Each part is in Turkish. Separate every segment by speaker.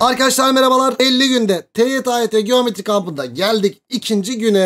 Speaker 1: Arkadaşlar merhabalar 50 günde TYT geometri kampında geldik ikinci güne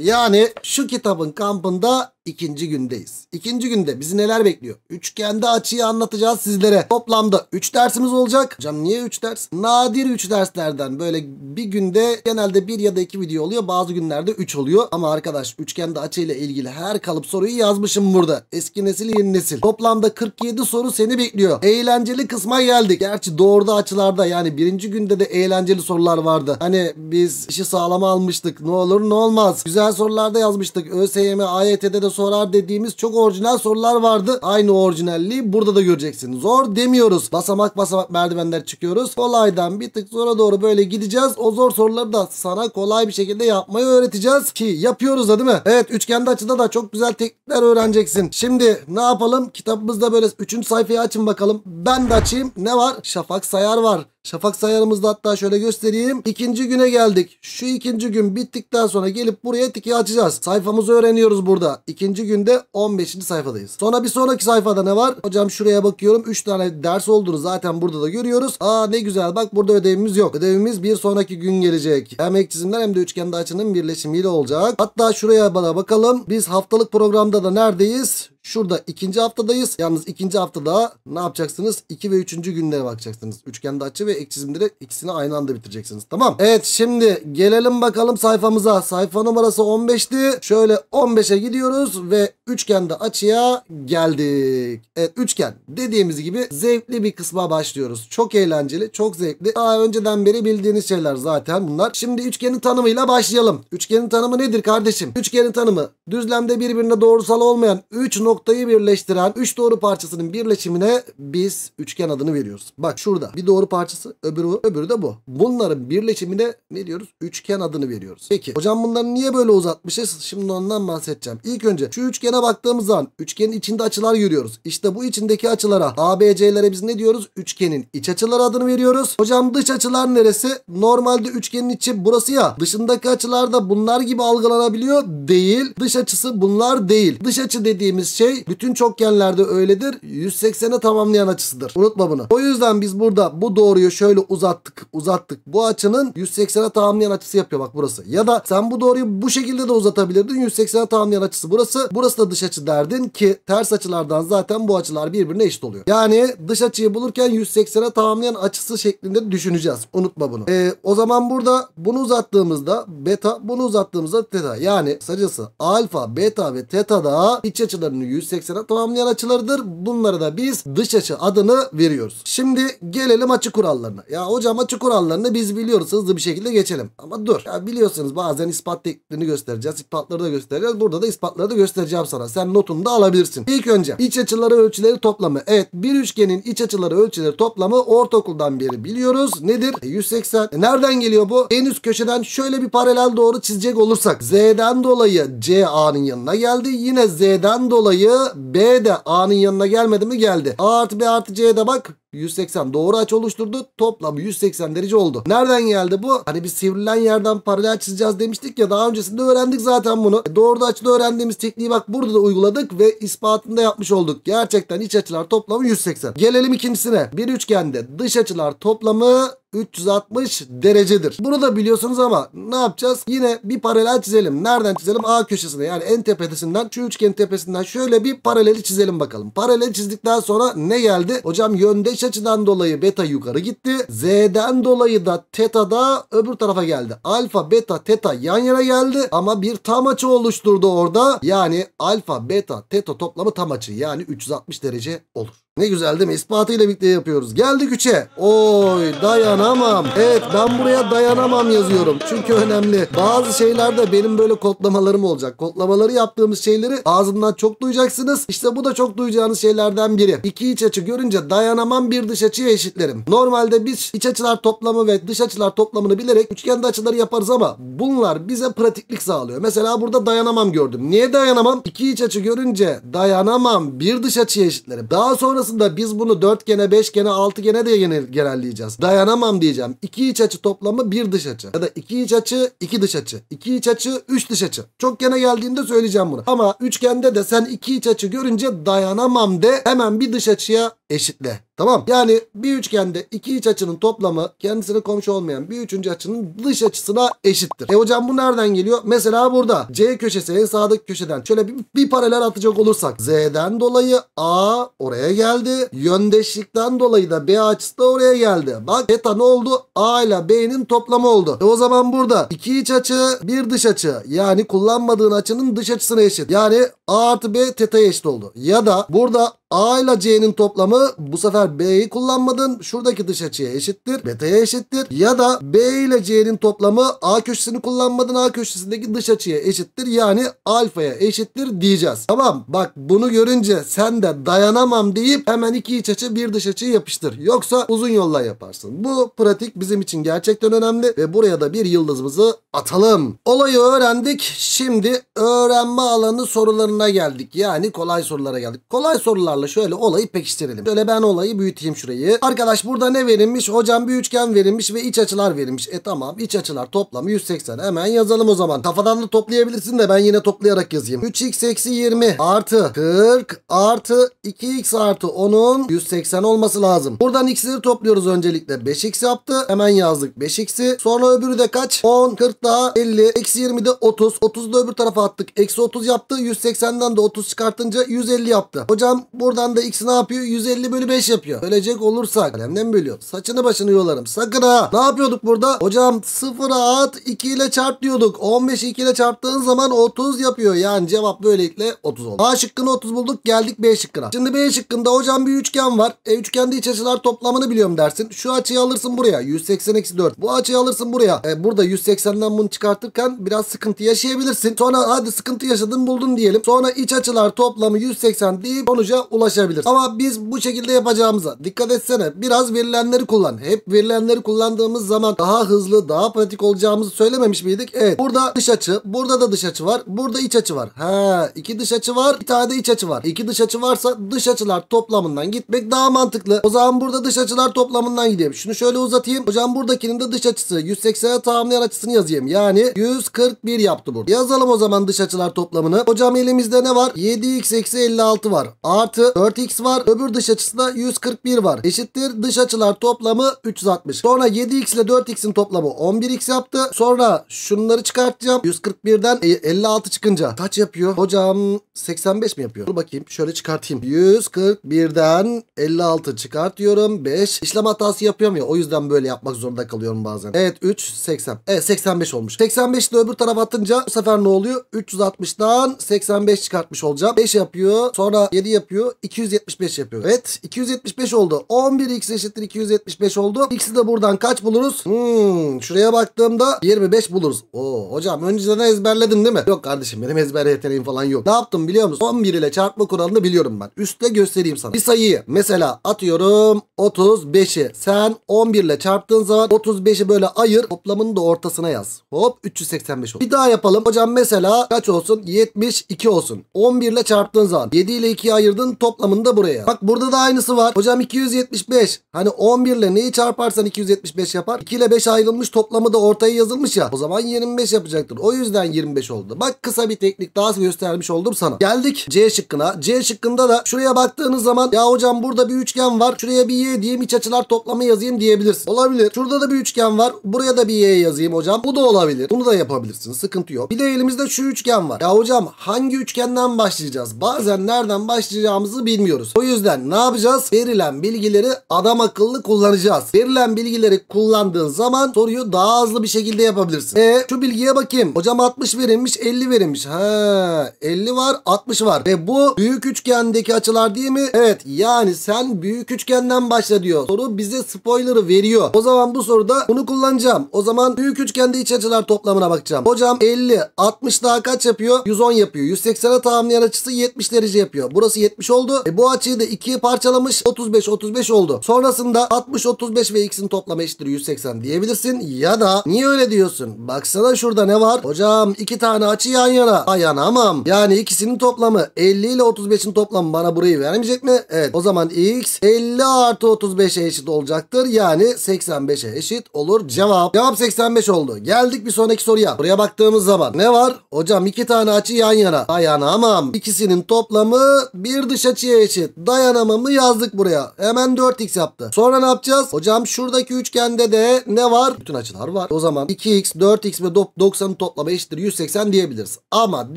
Speaker 1: yani şu kitabın kampında ikinci gündeyiz. İkinci günde bizi neler bekliyor? Üçgende açıyı anlatacağız sizlere. Toplamda 3 dersimiz olacak. Hocam niye 3 ders? Nadir 3 derslerden böyle bir günde genelde 1 ya da 2 video oluyor. Bazı günlerde 3 oluyor. Ama arkadaş üçgende açıyla ilgili her kalıp soruyu yazmışım burada. Eski nesil yeni nesil. Toplamda 47 soru seni bekliyor. Eğlenceli kısma geldik. Gerçi doğruda açılarda yani birinci günde de eğlenceli sorular vardı. Hani biz işi sağlama almıştık. Ne olur ne olmaz. Güzel sorularda yazmıştık. ÖSYM, AYT'de de sorar dediğimiz çok orijinal sorular vardı. Aynı orijinalliği burada da göreceksin. Zor demiyoruz. Basamak basamak merdivenler çıkıyoruz. Kolaydan bir tık zora doğru böyle gideceğiz. O zor soruları da sana kolay bir şekilde yapmayı öğreteceğiz ki yapıyoruz da değil mi? Evet üçgende açıda da çok güzel teknikler öğreneceksin. Şimdi ne yapalım? Kitabımızda böyle 3. sayfayı açın bakalım. Ben de açayım. Ne var? Şafak Sayar var. Şafak sayarımızda hatta şöyle göstereyim. İkinci güne geldik. Şu ikinci gün bittikten sonra gelip buraya tiki açacağız. Sayfamızı öğreniyoruz burada. İkinci günde 15. sayfadayız. Sonra bir sonraki sayfada ne var? Hocam şuraya bakıyorum. 3 tane ders olduğunu zaten burada da görüyoruz. Aa ne güzel bak burada ödevimiz yok. Ödevimiz bir sonraki gün gelecek. Hem ek çizimler hem de üçgende açının birleşimiyle olacak. Hatta şuraya bana bakalım. Biz haftalık programda da neredeyiz? Şurada ikinci haftadayız. Yalnız ikinci haftada ne yapacaksınız? 2 ve 3. günlere bakacaksınız. Üçgende açı ve ek çizimleri ikisini aynı anda bitireceksiniz. Tamam. Evet şimdi gelelim bakalım sayfamıza. Sayfa numarası 15'ti. Şöyle 15'e gidiyoruz ve üçgende açıya geldik. Evet üçgen dediğimiz gibi zevkli bir kısma başlıyoruz. Çok eğlenceli, çok zevkli. Daha önceden beri bildiğiniz şeyler zaten bunlar. Şimdi üçgenin tanımıyla başlayalım. Üçgenin tanımı nedir kardeşim? Üçgenin tanımı düzlemde birbirine doğrusal olmayan 3 nokta noktayı birleştiren 3 doğru parçasının birleşimine biz üçgen adını veriyoruz. Bak şurada bir doğru parçası öbürü, öbürü de bu. Bunların birleşimine ne diyoruz? Üçgen adını veriyoruz. Peki hocam bunları niye böyle uzatmışız? Şimdi ondan bahsedeceğim. İlk önce şu üçgene baktığımız zaman üçgenin içinde açılar görüyoruz. İşte bu içindeki açılara ABC'lere biz ne diyoruz? Üçgenin iç açıları adını veriyoruz. Hocam dış açılar neresi? Normalde üçgenin içi burası ya. Dışındaki açılar da bunlar gibi algılanabiliyor. Değil. Dış açısı bunlar değil. Dış açı dediğimiz şey şey bütün çokgenlerde öyledir. 180'e tamamlayan açısıdır. Unutma bunu. O yüzden biz burada bu doğruyu şöyle uzattık uzattık. Bu açının 180'e tamamlayan açısı yapıyor bak burası. Ya da sen bu doğruyu bu şekilde de uzatabilirdin. 180'e tamamlayan açısı burası. Burası da dış açı derdin ki ters açılardan zaten bu açılar birbirine eşit oluyor. Yani dış açıyı bulurken 180'e tamamlayan açısı şeklinde düşüneceğiz. Unutma bunu. Ee, o zaman burada bunu uzattığımızda beta bunu uzattığımızda teta. Yani kısacası alfa, beta ve teta da iç açılarını 180'e tamamlayan açılarıdır. Bunlara da biz dış açı adını veriyoruz. Şimdi gelelim açı kurallarına. Ya hocam açı kurallarını biz biliyoruz hızlı bir şekilde geçelim. Ama dur. Ya biliyorsunuz bazen ispat tekniğini göstereceğiz. ispatları da göstereceğiz. Burada da ispatları da göstereceğim sana. Sen notunu da alabilirsin. İlk önce iç açıları ölçüleri toplamı. Evet bir üçgenin iç açıları ölçüleri toplamı ortaokuldan beri biliyoruz. Nedir? 180. E, e, nereden geliyor bu? En üst köşeden şöyle bir paralel doğru çizecek olursak. Z'den dolayı CA'nın yanına geldi. Yine Z'den dolayı dolayı B de A'nın yanına gelmedi mi? Geldi. A artı B artı C'ye de bak 180 doğru aç oluşturdu. Toplamı 180 derece oldu. Nereden geldi bu? Hani bir sivrilen yerden paralel çizeceğiz demiştik ya daha öncesinde öğrendik zaten bunu. E, doğru açıda öğrendiğimiz tekniği bak burada da uyguladık ve ispatında yapmış olduk. Gerçekten iç açılar toplamı 180. Gelelim ikincisine. Bir üçgende dış açılar toplamı 360 derecedir. Bunu da biliyorsunuz ama ne yapacağız? Yine bir paralel çizelim. Nereden çizelim? A köşesine yani en tepesinden şu üçgenin tepesinden şöyle bir paraleli çizelim bakalım. Paraleli çizdikten sonra ne geldi? Hocam yöndeş iç açıdan dolayı beta yukarı gitti. Z'den dolayı da teta da öbür tarafa geldi. Alfa, beta, teta yan yana geldi ama bir tam açı oluşturdu orada. Yani alfa, beta, teta toplamı tam açı yani 360 derece olur. Ne güzel değil mi? İspatıyla birlikte yapıyoruz. Geldik 3'e. Oy dayanamam. Evet ben buraya dayanamam yazıyorum. Çünkü önemli. Bazı şeylerde benim böyle kodlamalarım olacak. Kodlamaları yaptığımız şeyleri ağzımdan çok duyacaksınız. İşte bu da çok duyacağınız şeylerden biri. İki iç açı görünce dayanamam bir dış açıya eşitlerim. Normalde biz iç açılar toplamı ve dış açılar toplamını bilerek üçgende açıları yaparız ama bunlar bize pratiklik sağlıyor. Mesela burada dayanamam gördüm. Niye dayanamam? İki iç açı görünce dayanamam bir dış açıya eşitlerim. Daha sonra sonrasında biz bunu 4 gene 5 gene 6 gene de genelleyeceğiz. Dayanamam diyeceğim. İki iç açı toplamı bir dış açı. Ya da iki iç açı iki dış açı. 2 iç açı üç dış açı. Çok gene geldiğinde söyleyeceğim bunu. Ama üçgende de sen iki iç açı görünce dayanamam de hemen bir dış açıya eşitle. Tamam yani bir üçgende iki iç açının toplamı kendisine komşu olmayan bir üçüncü açının dış açısına eşittir. E hocam bu nereden geliyor? Mesela burada C köşesi en sağdaki köşeden şöyle bir, bir paralel atacak olursak Z'den dolayı A oraya geldi. Yöndeşlikten dolayı da B açısı da oraya geldi. Bak eta ne oldu? A ile B'nin toplamı oldu. E o zaman burada iki iç açı bir dış açı yani kullanmadığın açının dış açısına eşit. Yani A artı B teta'ya eşit oldu. Ya da burada A ile C'nin toplamı bu sefer kadar B'yi kullanmadın. Şuradaki dış açıya eşittir. Beta'ya eşittir. Ya da B ile C'nin toplamı A köşesini kullanmadın. A köşesindeki dış açıya eşittir. Yani alfaya eşittir diyeceğiz. Tamam bak bunu görünce sen de dayanamam deyip hemen iki iç açı bir dış açı yapıştır. Yoksa uzun yolla yaparsın. Bu pratik bizim için gerçekten önemli ve buraya da bir yıldızımızı atalım. Olayı öğrendik. Şimdi öğrenme alanı sorularına geldik. Yani kolay sorulara geldik. Kolay sorularla şöyle olayı pekiştirelim. Şöyle ben olayı şurayı büyüteyim şurayı. Arkadaş burada ne verilmiş? Hocam bir üçgen verilmiş ve iç açılar verilmiş. E tamam iç açılar toplamı 180. Hemen yazalım o zaman. Kafadan da toplayabilirsin de ben yine toplayarak yazayım. 3x eksi 20 artı 40 artı 2x artı 10'un 180 olması lazım. Buradan x'leri topluyoruz öncelikle. 5x yaptı. Hemen yazdık 5x'i. Sonra öbürü de kaç? 10, 40 daha 50. Eksi 20 de 30. 30'u da öbür tarafa attık. Eksi 30 yaptı. 180'den de 30 çıkartınca 150 yaptı. Hocam buradan da x ne yapıyor? 150 bölü 5 yapıyor yapıyor. Ölecek olursak kalemden bölüyor. Saçını başını yolarım. Sakın ha. Ne yapıyorduk burada? Hocam 0'a at 2 ile çarp diyorduk. 15 2 ile çarptığın zaman 30 yapıyor. Yani cevap böylelikle 30 oldu. A şıkkını 30 bulduk. Geldik B şıkkına. Şimdi B şıkkında hocam bir üçgen var. E üçgende iç açılar toplamını biliyorum dersin. Şu açıyı alırsın buraya. 180 eksi 4. Bu açıyı alırsın buraya. E, burada 180'den bunu çıkartırken biraz sıkıntı yaşayabilirsin. Sonra hadi sıkıntı yaşadın buldun diyelim. Sonra iç açılar toplamı 180 deyip sonuca ulaşabilir. Ama biz bu şekilde yapacağım Hamza dikkat etsene biraz verilenleri kullan. Hep verilenleri kullandığımız zaman daha hızlı daha pratik olacağımızı söylememiş miydik? Evet burada dış açı burada da dış açı var burada iç açı var. He iki dış açı var bir tane de iç açı var. İki dış açı varsa dış açılar toplamından gitmek daha mantıklı. O zaman burada dış açılar toplamından gideyim. Şunu şöyle uzatayım. Hocam buradakinin de dış açısı 180'e tamamlayan açısını yazayım. Yani 141 yaptı burada. Yazalım o zaman dış açılar toplamını. Hocam elimizde ne var? 7x eksi 56 var. Artı 4x var. Öbür dış açısı da 140 41 var. Eşittir dış açılar toplamı 360. Sonra 7x ile 4x'in toplamı 11x yaptı. Sonra şunları çıkartacağım. 141'den 56 e, çıkınca kaç yapıyor? Hocam 85 mi yapıyor? Dur bakayım şöyle çıkartayım. 141'den 56 çıkartıyorum. 5. İşlem hatası yapıyorum ya o yüzden böyle yapmak zorunda kalıyorum bazen. Evet 3 80. Evet 85 olmuş. 85 ile öbür tarafa atınca bu sefer ne oluyor? 360'dan 85 çıkartmış olacağım. 5 yapıyor. Sonra 7 yapıyor. 275 yapıyor. Evet 275 275 oldu. 11x eşittir 275 oldu. X'i de buradan kaç buluruz? Hmm, şuraya baktığımda 25 buluruz. Oo, hocam önceden ezberledin değil mi? Yok kardeşim benim ezber yeteneğim falan yok. Ne yaptım biliyor musun? 11 ile çarpma kuralını biliyorum ben. Üste göstereyim sana. Bir sayıyı mesela atıyorum 35'i. Sen 11 ile çarptığın zaman 35'i böyle ayır. Toplamını da ortasına yaz. Hop 385 oldu. Bir daha yapalım. Hocam mesela kaç olsun? 72 olsun. 11 ile çarptığın zaman 7 ile 2'yi ayırdın toplamını da buraya. Bak burada da aynısı var. Hocam Hocam 275. Hani 11 ile neyi çarparsan 275 yapar. 2 ile 5 ayrılmış toplamı da ortaya yazılmış ya. O zaman 25 yapacaktır. O yüzden 25 oldu. Bak kısa bir teknik daha göstermiş oldum sana. Geldik C şıkkına. C şıkkında da şuraya baktığınız zaman ya hocam burada bir üçgen var. Şuraya bir Y diyeyim iç açılar toplamı yazayım diyebilirsin. Olabilir. Şurada da bir üçgen var. Buraya da bir Y yazayım hocam. Bu da olabilir. Bunu da yapabilirsin. Sıkıntı yok. Bir de elimizde şu üçgen var. Ya hocam hangi üçgenden başlayacağız? Bazen nereden başlayacağımızı bilmiyoruz. O yüzden ne yapacağız? Veri verilen bilgileri adam akıllı kullanacağız. Verilen bilgileri kullandığın zaman soruyu daha hızlı bir şekilde yapabilirsin. E şu bilgiye bakayım. Hocam 60 verilmiş 50 verilmiş. Ha 50 var 60 var. Ve bu büyük üçgendeki açılar değil mi? Evet yani sen büyük üçgenden başla diyor. Soru bize spoiler'ı veriyor. O zaman bu soruda bunu kullanacağım. O zaman büyük üçgende iç açılar toplamına bakacağım. Hocam 50 60 daha kaç yapıyor? 110 yapıyor. 180'e tamamlayan açısı 70 derece yapıyor. Burası 70 oldu. E bu açıyı da ikiye parçalamış. 35 35 oldu. Sonrasında 60 35 ve x'in toplamı eşittir 180 diyebilirsin ya da niye öyle diyorsun? Baksana şurada ne var? Hocam iki tane açı yan yana. Dayanamam. Yani ikisinin toplamı 50 ile 35'in toplamı bana burayı vermeyecek mi? Evet. O zaman x 50 artı 35'e eşit olacaktır. Yani 85'e eşit olur. Cevap. Cevap 85 oldu. Geldik bir sonraki soruya. Buraya baktığımız zaman ne var? Hocam iki tane açı yan yana. Dayanamam. İkisinin toplamı bir dış açıya eşit. Dayanamamı yazdık buraya buraya. Hemen 4x yaptı. Sonra ne yapacağız? Hocam şuradaki üçgende de ne var? Bütün açılar var. O zaman 2x, 4x ve 90'ın toplamı eşittir 180 diyebiliriz. Ama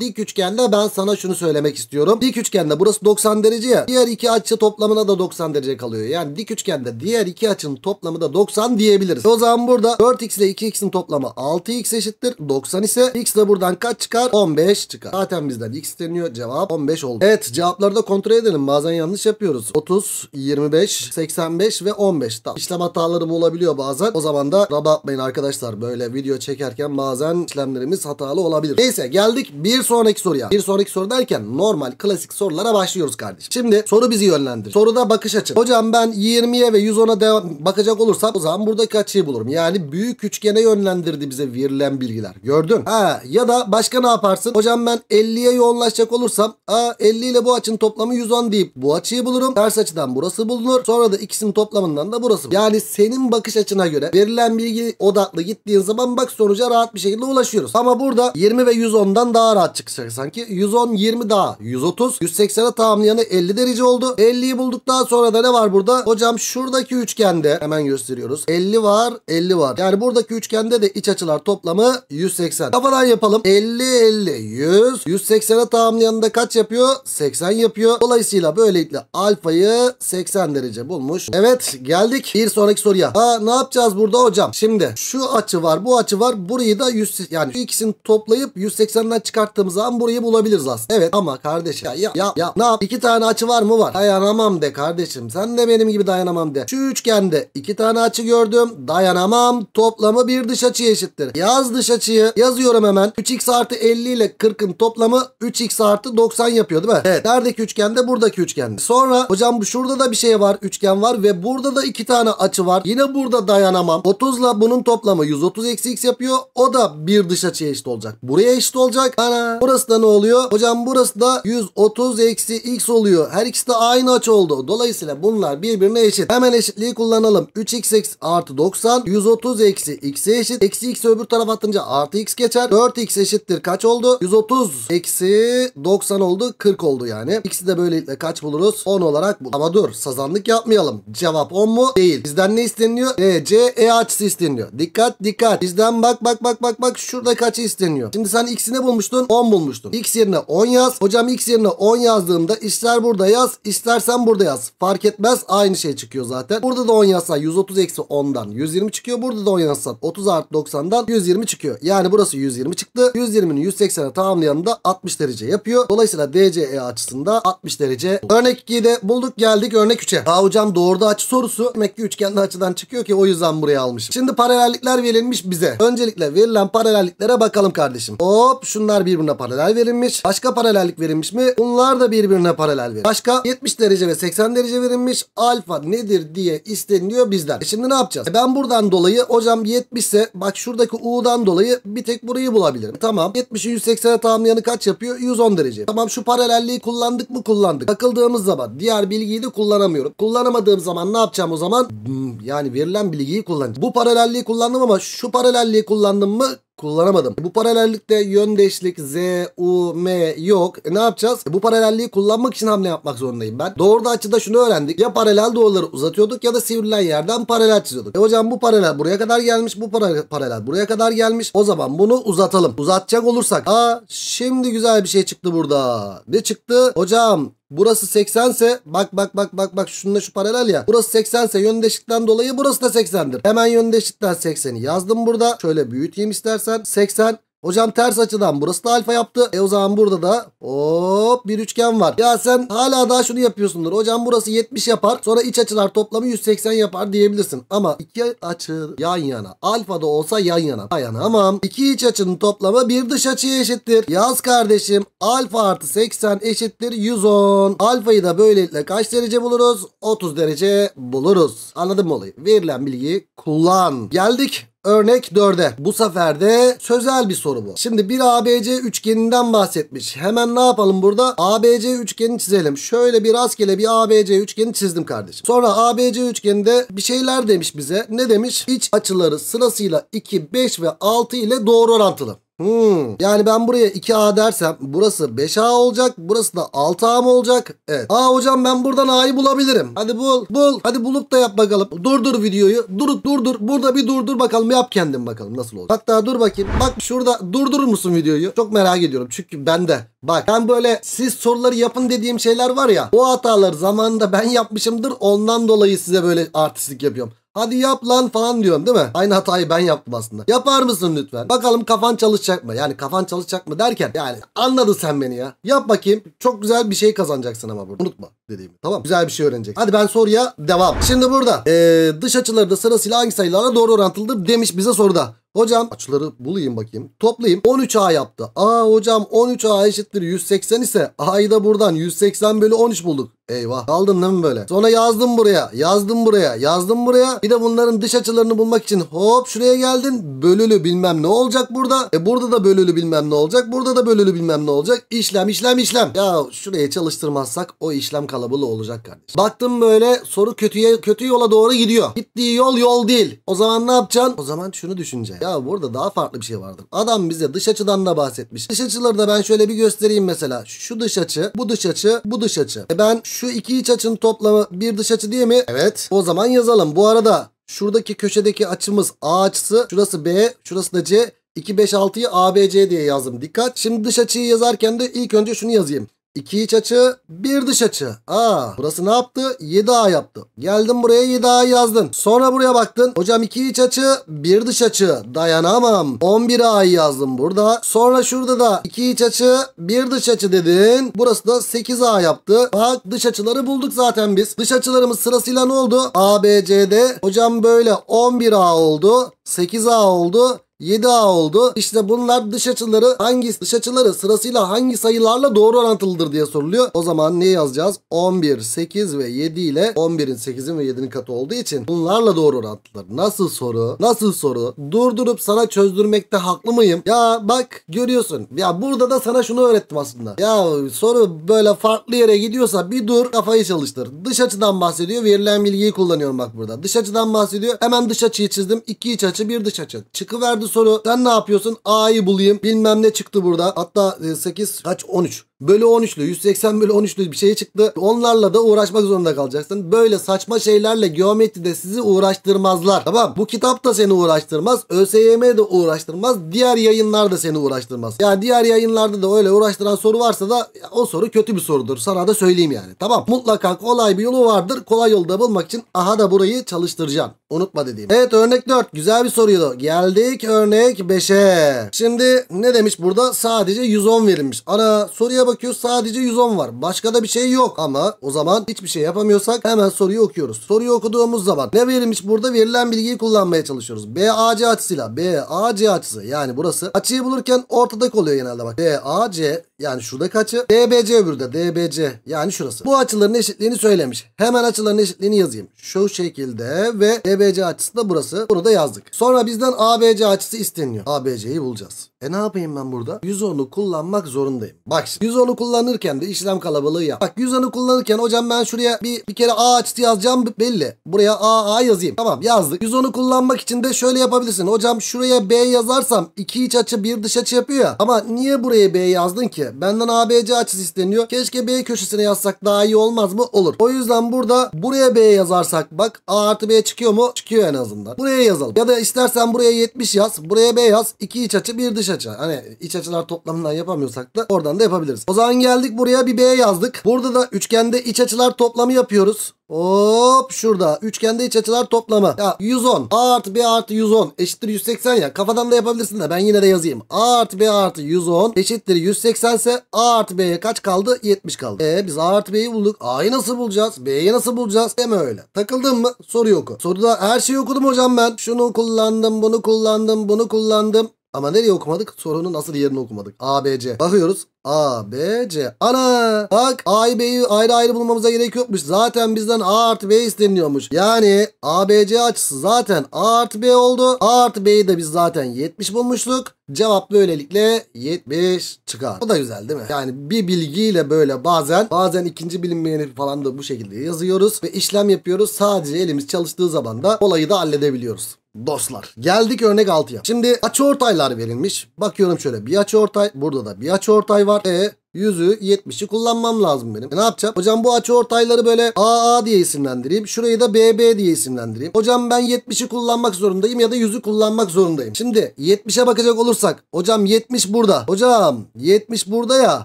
Speaker 1: dik üçgende ben sana şunu söylemek istiyorum. Dik üçgende burası 90 derece ya. Diğer iki açı toplamına da 90 derece kalıyor. Yani dik üçgende diğer iki açının toplamı da 90 diyebiliriz. O zaman burada 4x ile 2x'in toplamı 6x eşittir. 90 ise x de buradan kaç çıkar? 15 çıkar. Zaten bizden x isteniyor. Cevap 15 oldu. Evet cevapları da kontrol edelim. Bazen yanlış yapıyoruz. 30, 25, 85 ve 15. Tamam. İşlem hataları olabiliyor bazen. O zaman da raba atmayın arkadaşlar. Böyle video çekerken bazen işlemlerimiz hatalı olabilir. Neyse geldik bir sonraki soruya. Bir sonraki soru derken normal klasik sorulara başlıyoruz kardeşim. Şimdi soru bizi yönlendir. Soruda bakış açı. Hocam ben 20'ye ve 110'a devam bakacak olursam o zaman buradaki açıyı bulurum. Yani büyük üçgene yönlendirdi bize verilen bilgiler. Gördün. Ha ya da başka ne yaparsın? Hocam ben 50'ye yoğunlaşacak olursam a 50 ile bu açının toplamı 110 deyip bu açıyı bulurum. Ters açıdan burası burası bulunur. Sonra da ikisinin toplamından da burası Yani senin bakış açına göre verilen bilgi odaklı gittiğin zaman bak sonuca rahat bir şekilde ulaşıyoruz. Ama burada 20 ve 110'dan daha rahat çıkacak sanki. 110 20 daha 130 180'e tamamlayanı 50 derece oldu. 50'yi bulduktan sonra da ne var burada? Hocam şuradaki üçgende hemen gösteriyoruz. 50 var 50 var. Yani buradaki üçgende de iç açılar toplamı 180. Kafadan yapalım. 50 50 100 180'e tamamlayanı da kaç yapıyor? 80 yapıyor. Dolayısıyla böylelikle alfayı 80 80 derece bulmuş. Evet geldik bir sonraki soruya. Ha, ne yapacağız burada hocam? Şimdi şu açı var bu açı var. Burayı da 100 yani şu ikisini toplayıp 180'den çıkarttığımız zaman burayı bulabiliriz aslında. Evet ama kardeşim ya ya ya, ya ne yap? İki tane açı var mı var? Dayanamam de kardeşim. Sen de benim gibi dayanamam de. Şu üçgende iki tane açı gördüm. Dayanamam. Toplamı bir dış açıya eşittir. Yaz dış açıyı yazıyorum hemen. 3x artı 50 ile 40'ın toplamı 3x artı 90 yapıyor değil mi? Evet. Neredeki üçgende? Buradaki üçgende. Sonra hocam şurada da bir şey var. Üçgen var ve burada da iki tane açı var. Yine burada dayanamam. 30 ile bunun toplamı 130 eksi x yapıyor. O da bir dış açıya eşit olacak. Buraya eşit olacak. Ana burası da ne oluyor? Hocam burası da 130 eksi x oluyor. Her ikisi de aynı açı oldu. Dolayısıyla bunlar birbirine eşit. Hemen eşitliği kullanalım. 3x artı 90 130 eksi x'e eşit. Eksi x öbür tarafa attınca artı x geçer. 4x eşittir kaç oldu? 130 eksi 90 oldu. 40 oldu yani. İkisi de böylelikle kaç buluruz? 10 olarak bul. Ama dur Sazanlık yapmayalım. Cevap 10 mu? Değil. Bizden ne isteniyor? E, C, E açısı isteniyor. Dikkat dikkat. Bizden bak bak bak bak bak şurada kaçı isteniyor. Şimdi sen x'i ne bulmuştun? 10 bulmuştun. X yerine 10 yaz. Hocam x yerine 10 yazdığımda ister burada yaz istersen burada yaz. Fark etmez aynı şey çıkıyor zaten. Burada da 10 yazsa 130 eksi 10'dan 120 çıkıyor. Burada da 10 yazsa 30 artı 90'dan 120 çıkıyor. Yani burası 120 çıktı. 120'nin 180'e tamamlayanı da 60 derece yapıyor. Dolayısıyla DCE açısında 60 derece. Örnek 2'yi de bulduk geldik. Örnek örnek 3'e. A hocam doğruda açı sorusu demek ki üçgenli açıdan çıkıyor ki o yüzden buraya almışım. Şimdi paralellikler verilmiş bize. Öncelikle verilen paralelliklere bakalım kardeşim. Hop şunlar birbirine paralel verilmiş. Başka paralellik verilmiş mi? Bunlar da birbirine paralel verilmiş. Başka 70 derece ve 80 derece verilmiş. Alfa nedir diye isteniliyor bizden. E şimdi ne yapacağız? E ben buradan dolayı hocam 70 ise bak şuradaki U'dan dolayı bir tek burayı bulabilirim. Tamam 70'i 180'e tamamlayanı kaç yapıyor? 110 derece. Tamam şu paralelliği kullandık mı kullandık. Bakıldığımız zaman diğer bilgiyi de kullandık kullanamıyorum. Kullanamadığım zaman ne yapacağım o zaman? Hmm, yani verilen bilgiyi kullanacağım. Bu paralelliği kullandım ama şu paralelliği kullandım mı kullanamadım. Bu paralellikte yöndeşlik Z, U, M yok. E ne yapacağız? E bu paralelliği kullanmak için hamle yapmak zorundayım ben. Doğruda açıda şunu öğrendik. Ya paralel doğruları uzatıyorduk ya da sivrilen yerden paralel çiziyorduk. E hocam bu paralel buraya kadar gelmiş. Bu para paralel buraya kadar gelmiş. O zaman bunu uzatalım. Uzatacak olursak. Aa şimdi güzel bir şey çıktı burada. Ne çıktı? Hocam Burası 80 ise bak bak bak bak bak şununla şu paralel ya. Burası 80 ise yöndeşlikten dolayı burası da 80'dir. Hemen yöndeşlikten 80'i yazdım burada. Şöyle büyüteyim istersen. 80, 80. Hocam ters açıdan burası da alfa yaptı. E o zaman burada da hop bir üçgen var. Ya sen hala daha şunu yapıyorsundur. Hocam burası 70 yapar. Sonra iç açılar toplamı 180 yapar diyebilirsin. Ama iki açı yan yana. Alfa da olsa yan yana. Tamam. İki iç açının toplamı bir dış açıya eşittir. Yaz kardeşim. Alfa artı 80 eşittir 110. Alfayı da böylelikle kaç derece buluruz? 30 derece buluruz. Anladın mı olayı? Verilen bilgiyi kullan. Geldik Örnek 4'e. Bu sefer de sözel bir soru bu. Şimdi bir ABC üçgeninden bahsetmiş. Hemen ne yapalım burada? ABC üçgeni çizelim. Şöyle bir rastgele bir ABC üçgeni çizdim kardeşim. Sonra ABC üçgeninde bir şeyler demiş bize. Ne demiş? İç açıları sırasıyla 2, 5 ve 6 ile doğru orantılı. Hmm. Yani ben buraya 2A dersem burası 5A olacak. Burası da 6A mı olacak? Evet. Aa hocam ben buradan A'yı bulabilirim. Hadi bul. Bul. Hadi bulup da yap bakalım. Durdur videoyu. Dur dur, dur. Burada bir durdur bakalım. Yap kendin bakalım nasıl olacak. Hatta dur bakayım. Bak şurada durdurur musun videoyu? Çok merak ediyorum. Çünkü ben de Bak ben böyle siz soruları yapın dediğim şeyler var ya o hataları zamanında ben yapmışımdır ondan dolayı size böyle artistlik yapıyorum. Hadi yap lan falan diyorum değil mi? Aynı hatayı ben yaptım aslında. Yapar mısın lütfen? Bakalım kafan çalışacak mı? Yani kafan çalışacak mı derken yani anladın sen beni ya. Yap bakayım. Çok güzel bir şey kazanacaksın ama burada. Unutma dediğimi. Tamam Güzel bir şey öğrenecek. Hadi ben soruya devam. Şimdi burada ee, dış açıları da sırasıyla hangi sayılara doğru orantılıdır demiş bize soruda. Hocam açıları bulayım bakayım. Toplayayım. 13A yaptı. Aa hocam 13A eşittir 180 ise A'yı da buradan 180 bölü 13 bulduk. Eyvah. Kaldın değil mi böyle? Sonra yazdım buraya. Yazdım buraya. Yazdım buraya. Bir de bunların dış açılarını bulmak için hop şuraya geldin. Bölülü bilmem ne olacak burada. E burada da bölülü bilmem ne olacak. Burada da bölülü bilmem ne olacak. İşlem işlem işlem. Ya şuraya çalıştırmazsak o işlem kalabalığı olacak kardeşim. Baktım böyle soru kötüye kötü yola doğru gidiyor. Gittiği yol yol değil. O zaman ne yapacaksın? O zaman şunu düşüneceksin. Ya burada daha farklı bir şey vardır. Adam bize dış açıdan da bahsetmiş. Dış açıları da ben şöyle bir göstereyim mesela. Şu dış açı, bu dış açı, bu dış açı. E ben şu iki iç açının toplamı bir dış açı değil mi? Evet. O zaman yazalım. Bu arada şuradaki köşedeki açımız A açısı. Şurası B. Şurası da C. 2, 5, 6'yı ABC diye yazdım. Dikkat. Şimdi dış açıyı yazarken de ilk önce şunu yazayım. 2 iç açı 1 dış açı. A. Burası ne yaptı? 7A yaptı. Geldim buraya 7A yazdın. Sonra buraya baktın. Hocam 2 iç açı 1 dış açı. Dayanamam. 11 A yazdım burada. Sonra şurada da 2 iç açı 1 dış açı dedin. Burası da 8A yaptı. Bak dış açıları bulduk zaten biz. Dış açılarımız sırasıyla ne oldu? A, B, C, D. Hocam böyle 11A oldu. 8A oldu. 7A oldu. İşte bunlar dış açıları hangi dış açıları sırasıyla hangi sayılarla doğru orantılıdır diye soruluyor. O zaman ne yazacağız? 11, 8 ve 7 ile 11'in 8'in ve 7'nin katı olduğu için bunlarla doğru orantılıdır. Nasıl soru? Nasıl soru? Durdurup sana çözdürmekte haklı mıyım? Ya bak görüyorsun. Ya burada da sana şunu öğrettim aslında. Ya soru böyle farklı yere gidiyorsa bir dur kafayı çalıştır. Dış açıdan bahsediyor. Verilen bilgiyi kullanıyorum bak burada. Dış açıdan bahsediyor. Hemen dış açıyı çizdim. İki iç açı bir dış açı. Çıkıverdi soru sen ne yapıyorsun? A'yı bulayım. Bilmem ne çıktı burada. Hatta 8 e, kaç 13 bölü 13'lü 180 bölü 13'lü bir şey çıktı. Onlarla da uğraşmak zorunda kalacaksın. Böyle saçma şeylerle geometride sizi uğraştırmazlar. Tamam bu kitap da seni uğraştırmaz. ÖSYM de uğraştırmaz. Diğer yayınlar da seni uğraştırmaz. Ya yani diğer yayınlarda da öyle uğraştıran soru varsa da o soru kötü bir sorudur. Sana da söyleyeyim yani. Tamam mutlaka kolay bir yolu vardır. Kolay yolda bulmak için aha da burayı çalıştıracağım. Unutma dediğim. Evet örnek 4 güzel bir soruydu. Geldik örnek 5'e. Şimdi ne demiş burada? Sadece 110 verilmiş. Ana soruya bakıyoruz sadece 110 var. Başka da bir şey yok ama o zaman hiçbir şey yapamıyorsak hemen soruyu okuyoruz. Soruyu okuduğumuz zaman ne verilmiş burada verilen bilgiyi kullanmaya çalışıyoruz. BAC açısıyla BAC açısı yani burası açıyı bulurken ortadaki oluyor genelde bak. BAC yani şuradaki açı DBC öbürü de DBC yani şurası. Bu açıların eşitliğini söylemiş. Hemen açıların eşitliğini yazayım. Şu şekilde ve DBC açısı da burası. Bunu da yazdık. Sonra bizden ABC açısı isteniyor. ABC'yi bulacağız. E ne yapayım ben burada? 110'u kullanmak zorundayım. Bak 110 onu kullanırken de işlem kalabalığı ya. Bak 100 onu kullanırken hocam ben şuraya bir, bir kere A açtı yazacağım belli. Buraya A A yazayım. Tamam yazdık. 100 onu kullanmak için de şöyle yapabilirsin. Hocam şuraya B yazarsam 2 iç açı 1 dış açı yapıyor ya. Ama niye buraya B yazdın ki? Benden ABC açısı isteniyor. Keşke B köşesine yazsak daha iyi olmaz mı? Olur. O yüzden burada buraya B yazarsak bak A artı B çıkıyor mu? Çıkıyor en azından. Buraya yazalım. Ya da istersen buraya 70 yaz. Buraya B yaz. 2 iç açı 1 dış açı. Hani iç açılar toplamından yapamıyorsak da oradan da yapabiliriz. O zaman geldik buraya bir B yazdık. Burada da üçgende iç açılar toplamı yapıyoruz. Hop şurada. Üçgende iç açılar toplamı. Ya 110. A artı B artı 110 eşittir 180 ya. Kafadan da yapabilirsin de ben yine de yazayım. A artı B artı 110 eşittir 180 ise A artı B'ye kaç kaldı? 70 kaldı. E biz A artı B'yi bulduk. A'yı nasıl bulacağız? B'yi nasıl bulacağız? Deme öyle. Takıldın mı? Soru oku. Soruda her şeyi okudum hocam ben. Şunu kullandım, bunu kullandım, bunu kullandım. Ama nereye okumadık? Sorunun asıl yerini okumadık. A, B, C. Bakıyoruz. A, B, C. Ana! Bak A B'yi ayrı ayrı bulmamıza gerek yokmuş. Zaten bizden A artı B isteniliyormuş. Yani A, B, C açısı zaten A artı B oldu. A artı B'yi de biz zaten 70 bulmuştuk. Cevap böylelikle 70 çıkar. Bu da güzel değil mi? Yani bir bilgiyle böyle bazen bazen ikinci bilinmeyeni falan da bu şekilde yazıyoruz ve işlem yapıyoruz. Sadece elimiz çalıştığı zaman da olayı da halledebiliyoruz dostlar. Geldik örnek 6'ya. Şimdi açı ortaylar verilmiş. Bakıyorum şöyle bir açı ortay. Burada da bir açı ortay var. E 100'ü 70'i kullanmam lazım benim. E ne yapacağım? Hocam bu açı ortayları böyle AA diye isimlendireyim. Şurayı da BB diye isimlendireyim. Hocam ben 70'i kullanmak zorundayım ya da 100'ü kullanmak zorundayım. Şimdi 70'e bakacak olursak hocam 70 burada. Hocam 70 burada ya.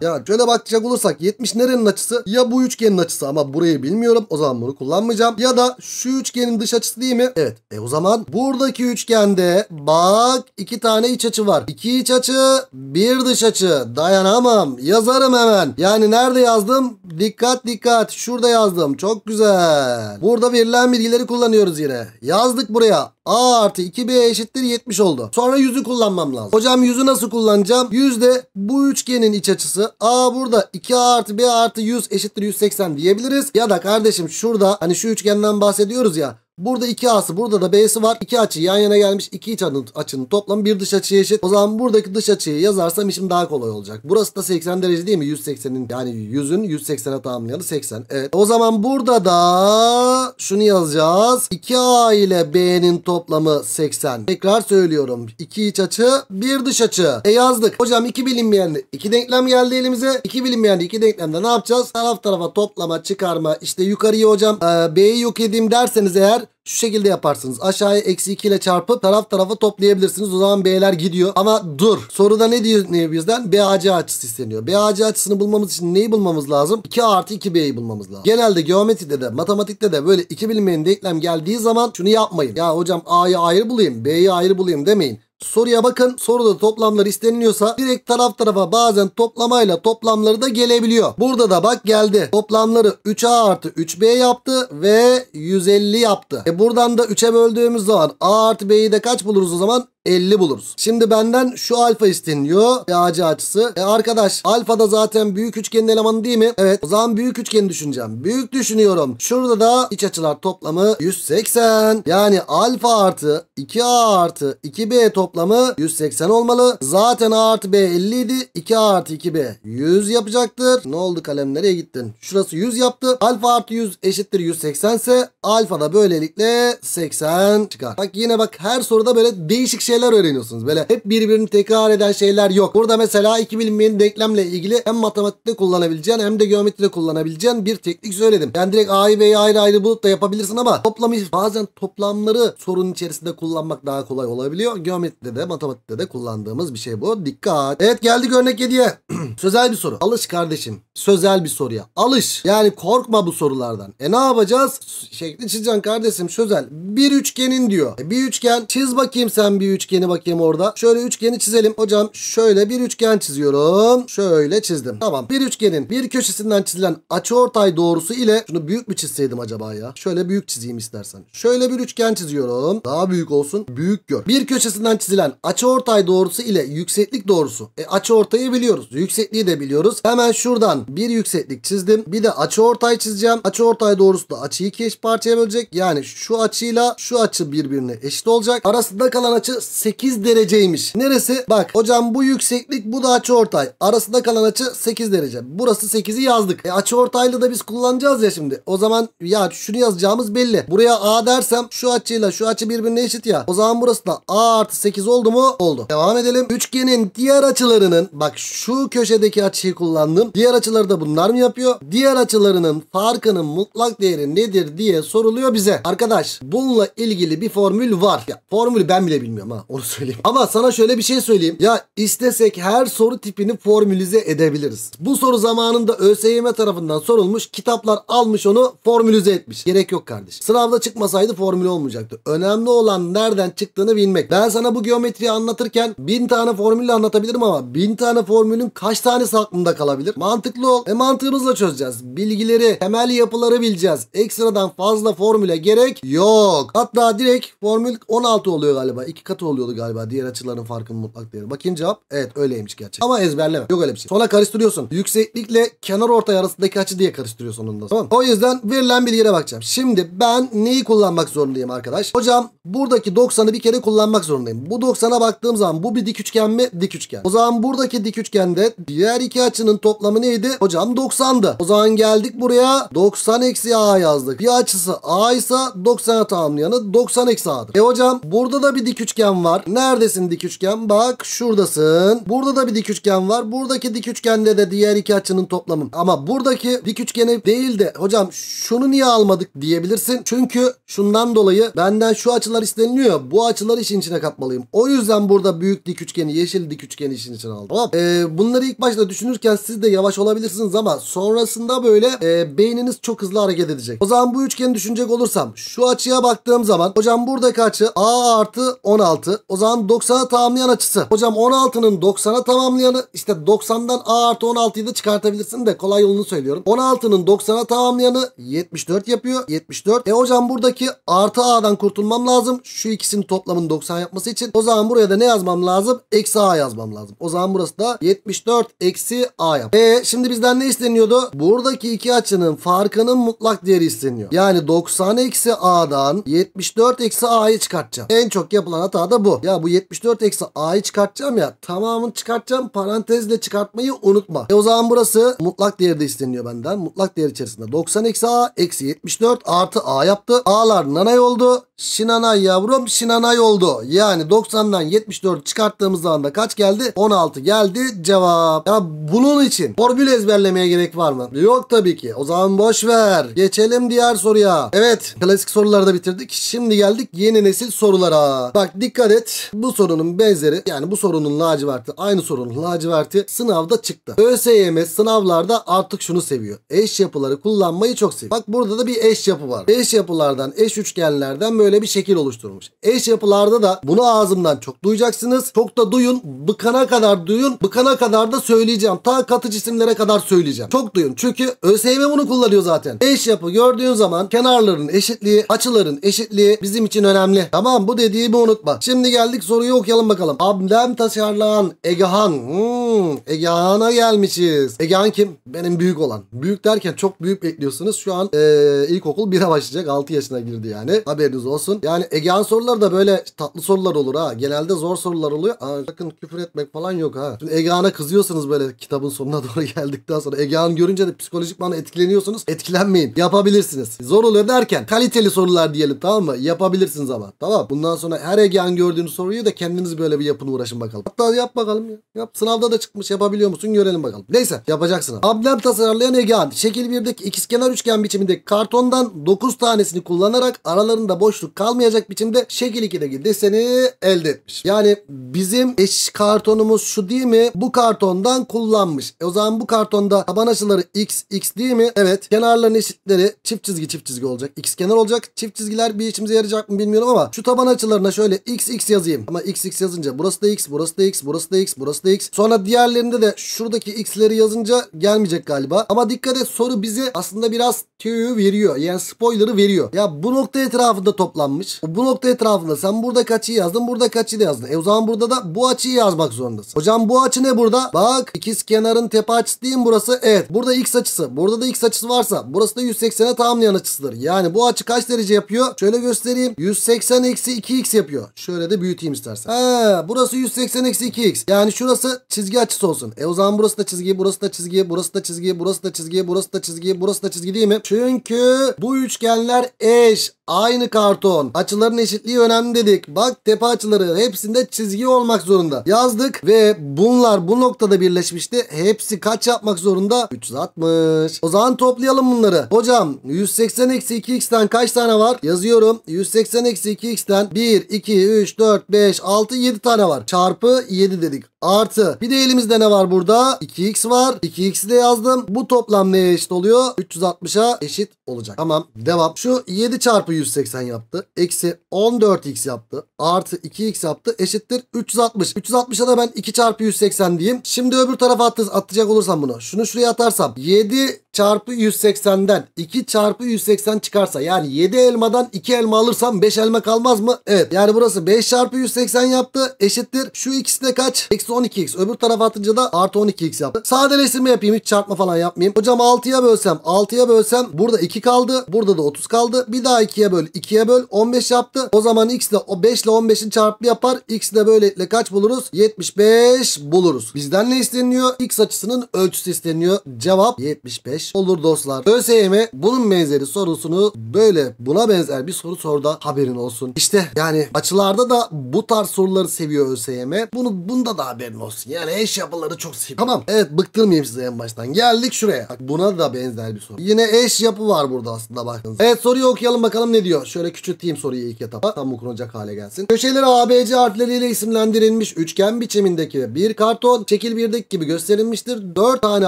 Speaker 1: Ya şöyle bakacak olursak 70 nerenin açısı? Ya bu üçgenin açısı ama burayı bilmiyorum. O zaman bunu kullanmayacağım. Ya da şu üçgenin dış açısı değil mi? Evet. E o zaman buradaki üçgende bak iki tane iç açı var. İki iç açı bir dış açı. Dayanamam. Yazalım yazarım hemen. Yani nerede yazdım? Dikkat dikkat. Şurada yazdım. Çok güzel. Burada verilen bilgileri kullanıyoruz yine. Yazdık buraya. A artı 2B eşittir 70 oldu. Sonra yüzü kullanmam lazım. Hocam yüzü nasıl kullanacağım? Yüz de bu üçgenin iç açısı. A burada 2A artı B artı 100 eşittir 180 diyebiliriz. Ya da kardeşim şurada hani şu üçgenden bahsediyoruz ya. Burada 2 A'sı burada da B'si var. 2 açı yan yana gelmiş. 2 iç açının toplamı bir dış açıya eşit. O zaman buradaki dış açıyı yazarsam işim daha kolay olacak. Burası da 80 derece değil mi? 180'in yani 100'ün 180'e tamamlayalı 80. Evet. O zaman burada da şunu yazacağız. 2A ile B'nin toplamı 80. Tekrar söylüyorum. 2 iç açı bir dış açı. E yazdık. Hocam 2 bilinmeyenli 2 denklem geldi elimize. 2 bilinmeyenli 2 denklemde ne yapacağız? Taraf tarafa toplama çıkarma işte yukarıyı hocam e, B'yi yok edeyim derseniz eğer şu şekilde yaparsınız. Aşağıya eksi 2 ile çarpıp taraf tarafa toplayabilirsiniz. O zaman B'ler gidiyor. Ama dur. Soruda ne diyor ne bizden? BAC açısı isteniyor. BAC açısını bulmamız için neyi bulmamız lazım? 2 artı 2B'yi bulmamız lazım. Genelde geometride de matematikte de böyle iki bilinmeyen denklem geldiği zaman şunu yapmayın. Ya hocam A'yı ayrı bulayım B'yi ayrı bulayım demeyin. Soruya bakın. Soruda toplamlar isteniliyorsa direkt taraf tarafa bazen toplamayla toplamları da gelebiliyor. Burada da bak geldi. Toplamları 3A artı 3B yaptı ve 150 yaptı. E buradan da 3'e böldüğümüz zaman A artı B'yi de kaç buluruz o zaman? 50 buluruz. Şimdi benden şu alfa isteniyor. E, AC açısı. E, arkadaş alfa da zaten büyük üçgenin elemanı değil mi? Evet. O zaman büyük üçgeni düşüneceğim. Büyük düşünüyorum. Şurada da iç açılar toplamı 180. Yani alfa artı 2A artı 2B toplamı 180 olmalı. Zaten A artı B 50 idi. 2A artı 2B 100 yapacaktır. Ne oldu kalem nereye gittin? Şurası 100 yaptı. Alfa artı 100 eşittir 180 ise alfa da böylelikle 80 çıkar. Bak yine bak her soruda böyle değişik şey şeyler öğreniyorsunuz. Böyle hep birbirini tekrar eden şeyler yok. Burada mesela iki bilinmeyenin denklemle ilgili hem matematikte kullanabileceğin hem de geometride kullanabileceğin bir teknik söyledim. Yani direkt A'yı B'yi ayrı ayrı bulup da yapabilirsin ama toplamı bazen toplamları sorun içerisinde kullanmak daha kolay olabiliyor. Geometride de matematikte de kullandığımız bir şey bu. Dikkat. Evet geldik örnek 7'ye. sözel bir soru. Alış kardeşim. Sözel bir soruya. Alış. Yani korkma bu sorulardan. E ne yapacağız? Şekli çizeceksin kardeşim sözel. Bir üçgenin diyor. E, bir üçgen çiz bakayım sen bir üç üçgeni bakayım orada. Şöyle üçgeni çizelim. Hocam şöyle bir üçgen çiziyorum. Şöyle çizdim. Tamam. Bir üçgenin bir köşesinden çizilen açıortay doğrusu ile şunu büyük mü çizseydim acaba ya? Şöyle büyük çizeyim istersen. Şöyle bir üçgen çiziyorum. Daha büyük olsun. Büyük gör. Bir köşesinden çizilen açıortay doğrusu ile yükseklik doğrusu. E açıortayı biliyoruz. Yüksekliği de biliyoruz. Hemen şuradan bir yükseklik çizdim. Bir de açıortay çizeceğim. Açıortay doğrusu da açıyı iki eş parçaya bölecek. Yani şu açıyla şu açı birbirine eşit olacak. Arasında kalan açı 8 dereceymiş. Neresi? Bak hocam bu yükseklik bu da açı ortay. Arasında kalan açı 8 derece. Burası 8'i yazdık. E, açı ortaylı da biz kullanacağız ya şimdi. O zaman ya şunu yazacağımız belli. Buraya A dersem şu açıyla şu açı birbirine eşit ya. O zaman burası da A artı 8 oldu mu? Oldu. Devam edelim. Üçgenin diğer açılarının bak şu köşedeki açıyı kullandım. Diğer açıları da bunlar mı yapıyor? Diğer açılarının farkının mutlak değeri nedir diye soruluyor bize. Arkadaş bununla ilgili bir formül var. Ya, formülü ben bile bilmiyorum ha. Onu söyleyeyim. Ama sana şöyle bir şey söyleyeyim. Ya istesek her soru tipini formülize edebiliriz. Bu soru zamanında ÖSYM tarafından sorulmuş. Kitaplar almış onu formülize etmiş. Gerek yok kardeş. Sınavda çıkmasaydı formül olmayacaktı. Önemli olan nereden çıktığını bilmek. Ben sana bu geometriyi anlatırken bin tane formülle anlatabilirim ama bin tane formülün kaç tanesi aklımda kalabilir? Mantıklı ol. E mantığımızla çözeceğiz. Bilgileri, temel yapıları bileceğiz. Ekstradan fazla formüle gerek yok. Hatta direkt formül 16 oluyor galiba. İki katı kilometre oluyordu galiba. Diğer açıların farkının mutlak değeri. Bakayım cevap. Evet öyleymiş gerçekten. Ama ezberleme. Yok öyle bir şey. Sonra karıştırıyorsun. Yükseklikle kenar ortay arasındaki açı diye karıştırıyorsun onu da. Tamam O yüzden verilen bilgiye bakacağım. Şimdi ben neyi kullanmak zorundayım arkadaş? Hocam buradaki 90'ı bir kere kullanmak zorundayım. Bu 90'a baktığım zaman bu bir dik üçgen mi? Dik üçgen. O zaman buradaki dik üçgende diğer iki açının toplamı neydi? Hocam 90'dı. O zaman geldik buraya 90 eksi a yazdık. Bir açısı a ise 90'a tamamlayanı 90 eksi a'dır. E hocam burada da bir dik üçgen üçgen var. Neredesin dik üçgen? Bak şuradasın. Burada da bir dik üçgen var. Buradaki dik üçgende de diğer iki açının toplamı. Ama buradaki dik üçgeni değil de hocam şunu niye almadık diyebilirsin. Çünkü şundan dolayı benden şu açılar isteniliyor. Bu açıları işin içine katmalıyım. O yüzden burada büyük dik üçgeni, yeşil dik üçgeni işin içine aldım. Tamam. Ee, bunları ilk başta düşünürken siz de yavaş olabilirsiniz ama sonrasında böyle e, beyniniz çok hızlı hareket edecek. O zaman bu üçgeni düşünecek olursam şu açıya baktığım zaman hocam buradaki açı A artı 16 16. O zaman 90'a tamamlayan açısı. Hocam 16'nın 90'a tamamlayanı işte 90'dan A artı 16'yı da çıkartabilirsin de kolay yolunu söylüyorum. 16'nın 90'a tamamlayanı 74 yapıyor. 74. E hocam buradaki artı A'dan kurtulmam lazım. Şu ikisinin toplamın 90 yapması için. O zaman buraya da ne yazmam lazım? Eksi A yazmam lazım. O zaman burası da 74 eksi A yap. E şimdi bizden ne isteniyordu? Buradaki iki açının farkının mutlak değeri isteniyor. Yani 90 eksi A'dan 74 eksi A'yı çıkartacağım. En çok yapılan hata da da bu. Ya bu 74 eksi a'yı çıkartacağım ya. Tamamını çıkartacağım. Parantezle çıkartmayı unutma. E o zaman burası mutlak değerde isteniyor benden. Mutlak değer içerisinde 90 eksi a eksi 74 artı a yaptı. A'lar nanay oldu. Şinanay yavrum şinanay oldu. Yani 90'dan 74 çıkarttığımız zaman da kaç geldi? 16 geldi cevap. Ya bunun için formül ezberlemeye gerek var mı? Yok tabii ki. O zaman boş ver. Geçelim diğer soruya. Evet klasik soruları da bitirdik. Şimdi geldik yeni nesil sorulara. Bak dikkat Dikkat et bu sorunun benzeri yani bu sorunun laciverti aynı sorunun laciverti sınavda çıktı. ÖSYM sınavlarda artık şunu seviyor. Eş yapıları kullanmayı çok seviyor. Bak burada da bir eş yapı var. Eş yapılardan eş üçgenlerden böyle bir şekil oluşturmuş. Eş yapılarda da bunu ağzımdan çok duyacaksınız. Çok da duyun. Bıkana kadar duyun. Bıkana kadar da söyleyeceğim. Ta katı cisimlere kadar söyleyeceğim. Çok duyun. Çünkü ÖSYM bunu kullanıyor zaten. Eş yapı gördüğün zaman kenarların eşitliği, açıların eşitliği bizim için önemli. Tamam bu dediğimi unutma. Şimdi Şimdi geldik soruyu okuyalım bakalım. Ablem Taşarlan, Egehan. Hmm, Egehan'a gelmişiz. Egehan kim? Benim büyük olan. Büyük derken çok büyük bekliyorsunuz. Şu an ee, ilkokul 1'e başlayacak. 6 yaşına girdi yani. Haberiniz olsun. Yani Egehan soruları da böyle tatlı sorular olur ha. Genelde zor sorular oluyor. Aa, sakın küfür etmek falan yok ha. Şimdi Egehan'a kızıyorsunuz böyle kitabın sonuna doğru geldikten sonra. Egehan görünce de psikolojik bana etkileniyorsunuz. Etkilenmeyin. Yapabilirsiniz. Zor oluyor derken kaliteli sorular diyelim tamam mı? Yapabilirsiniz ama. Tamam. Bundan sonra her Egehan gördüğünüz soruyu da kendiniz böyle bir yapın uğraşın bakalım. Hatta yap bakalım ya. Yap. Sınavda da çıkmış yapabiliyor musun görelim bakalım. Neyse yapacaksın. Ablem tasarlayan Egehan. Şekil 1'deki ikizkenar üçgen biçimindeki kartondan 9 tanesini kullanarak aralarında boşluk kalmayacak biçimde şekil 2'deki deseni elde etmiş. Yani bizim eş kartonumuz şu değil mi? Bu kartondan kullanmış. E o zaman bu kartonda taban açıları x x değil mi? Evet. Kenarların eşitleri çift çizgi çift çizgi olacak. X kenar olacak. Çift çizgiler bir işimize yarayacak mı bilmiyorum ama şu taban açılarına şöyle x x yazayım. Ama x x yazınca burası da x, burası da x, burası da x, burası da x. Sonra diğerlerinde de şuradaki x'leri yazınca gelmeyecek galiba. Ama dikkat et soru bize aslında biraz tüyü veriyor. Yani spoiler'ı veriyor. Ya bu nokta etrafında toplanmış. Bu nokta etrafında sen burada kaçı yazdın, burada kaçı da yazdın. E o zaman burada da bu açıyı yazmak zorundasın. Hocam bu açı ne burada? Bak ikiz kenarın tepe açısı değil mi burası? Evet. Burada x açısı. Burada da x açısı varsa burası da 180'e tamamlayan açısıdır. Yani bu açı kaç derece yapıyor? Şöyle göstereyim. 180 eksi 2x yapıyor. Şöyle de büyüteyim istersen. Ha, burası 180 eksi 2x. Yani şurası çizgi açısı olsun. E o zaman burası da çizgi, burası da çizgi, burası da çizgi, burası da çizgi, burası da çizgi, burası da çizgi değil mi? Çünkü bu üçgenler eş Aynı karton. Açıların eşitliği önemli dedik. Bak tepe açıları hepsinde çizgi olmak zorunda. Yazdık ve bunlar bu noktada birleşmişti. Hepsi kaç yapmak zorunda? 360. O zaman toplayalım bunları. Hocam 180 eksi 2x'ten kaç tane var? Yazıyorum. 180 eksi 2x'ten 1, 2, 3, 4, 5, 6, 7 tane var. Çarpı 7 dedik. Artı. Bir de elimizde ne var burada? 2x var. 2x'i de yazdım. Bu toplam neye eşit oluyor? 360'a eşit olacak. Tamam. Devam. Şu 7 çarpı çarpı 180 yaptı. Eksi 14x yaptı. Artı 2x yaptı. Eşittir 360. 360'a da ben 2 çarpı 180 diyeyim. Şimdi öbür tarafa attız, atacak olursam bunu. Şunu şuraya atarsam 7 çarpı 180'den 2 çarpı 180 çıkarsa yani 7 elmadan 2 elma alırsam 5 elma kalmaz mı? Evet. Yani burası 5 çarpı 180 yaptı. Eşittir. Şu ikisi de kaç? Eksi 12x. Öbür tarafa atınca da artı 12x yaptı. Sadeleştirme yapayım. Hiç çarpma falan yapmayayım. Hocam 6'ya bölsem. 6'ya bölsem burada 2 kaldı. Burada da 30 kaldı. Bir daha 2'ye böl. 2'ye böl. 15 yaptı. O zaman x de 5 ile 15'in çarpımı yapar. X de böylelikle kaç buluruz? 75 buluruz. Bizden ne isteniyor? X açısının ölçüsü isteniyor. Cevap 75 yapmış olur dostlar. ÖSYM bunun benzeri sorusunu böyle buna benzer bir soru sorda haberin olsun. İşte yani açılarda da bu tarz soruları seviyor ÖSYM. Bunu bunda da haberin olsun. Yani eş yapıları çok seviyor. Tamam. Evet bıktırmayayım size en baştan. Geldik şuraya. Bak buna da benzer bir soru. Yine eş yapı var burada aslında bakın. Evet soruyu okuyalım bakalım ne diyor. Şöyle küçülteyim soruyu ilk etapa. Tam bu okunacak hale gelsin. Köşeleri ABC harfleriyle isimlendirilmiş üçgen biçimindeki bir karton şekil 1'deki gibi gösterilmiştir. 4 tane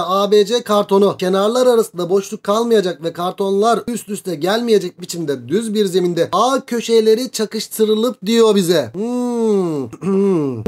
Speaker 1: ABC kartonu kenarlar Kartonlar arasında boşluk kalmayacak ve kartonlar üst üste gelmeyecek biçimde düz bir zeminde A köşeleri çakıştırılıp diyor bize. Hmm.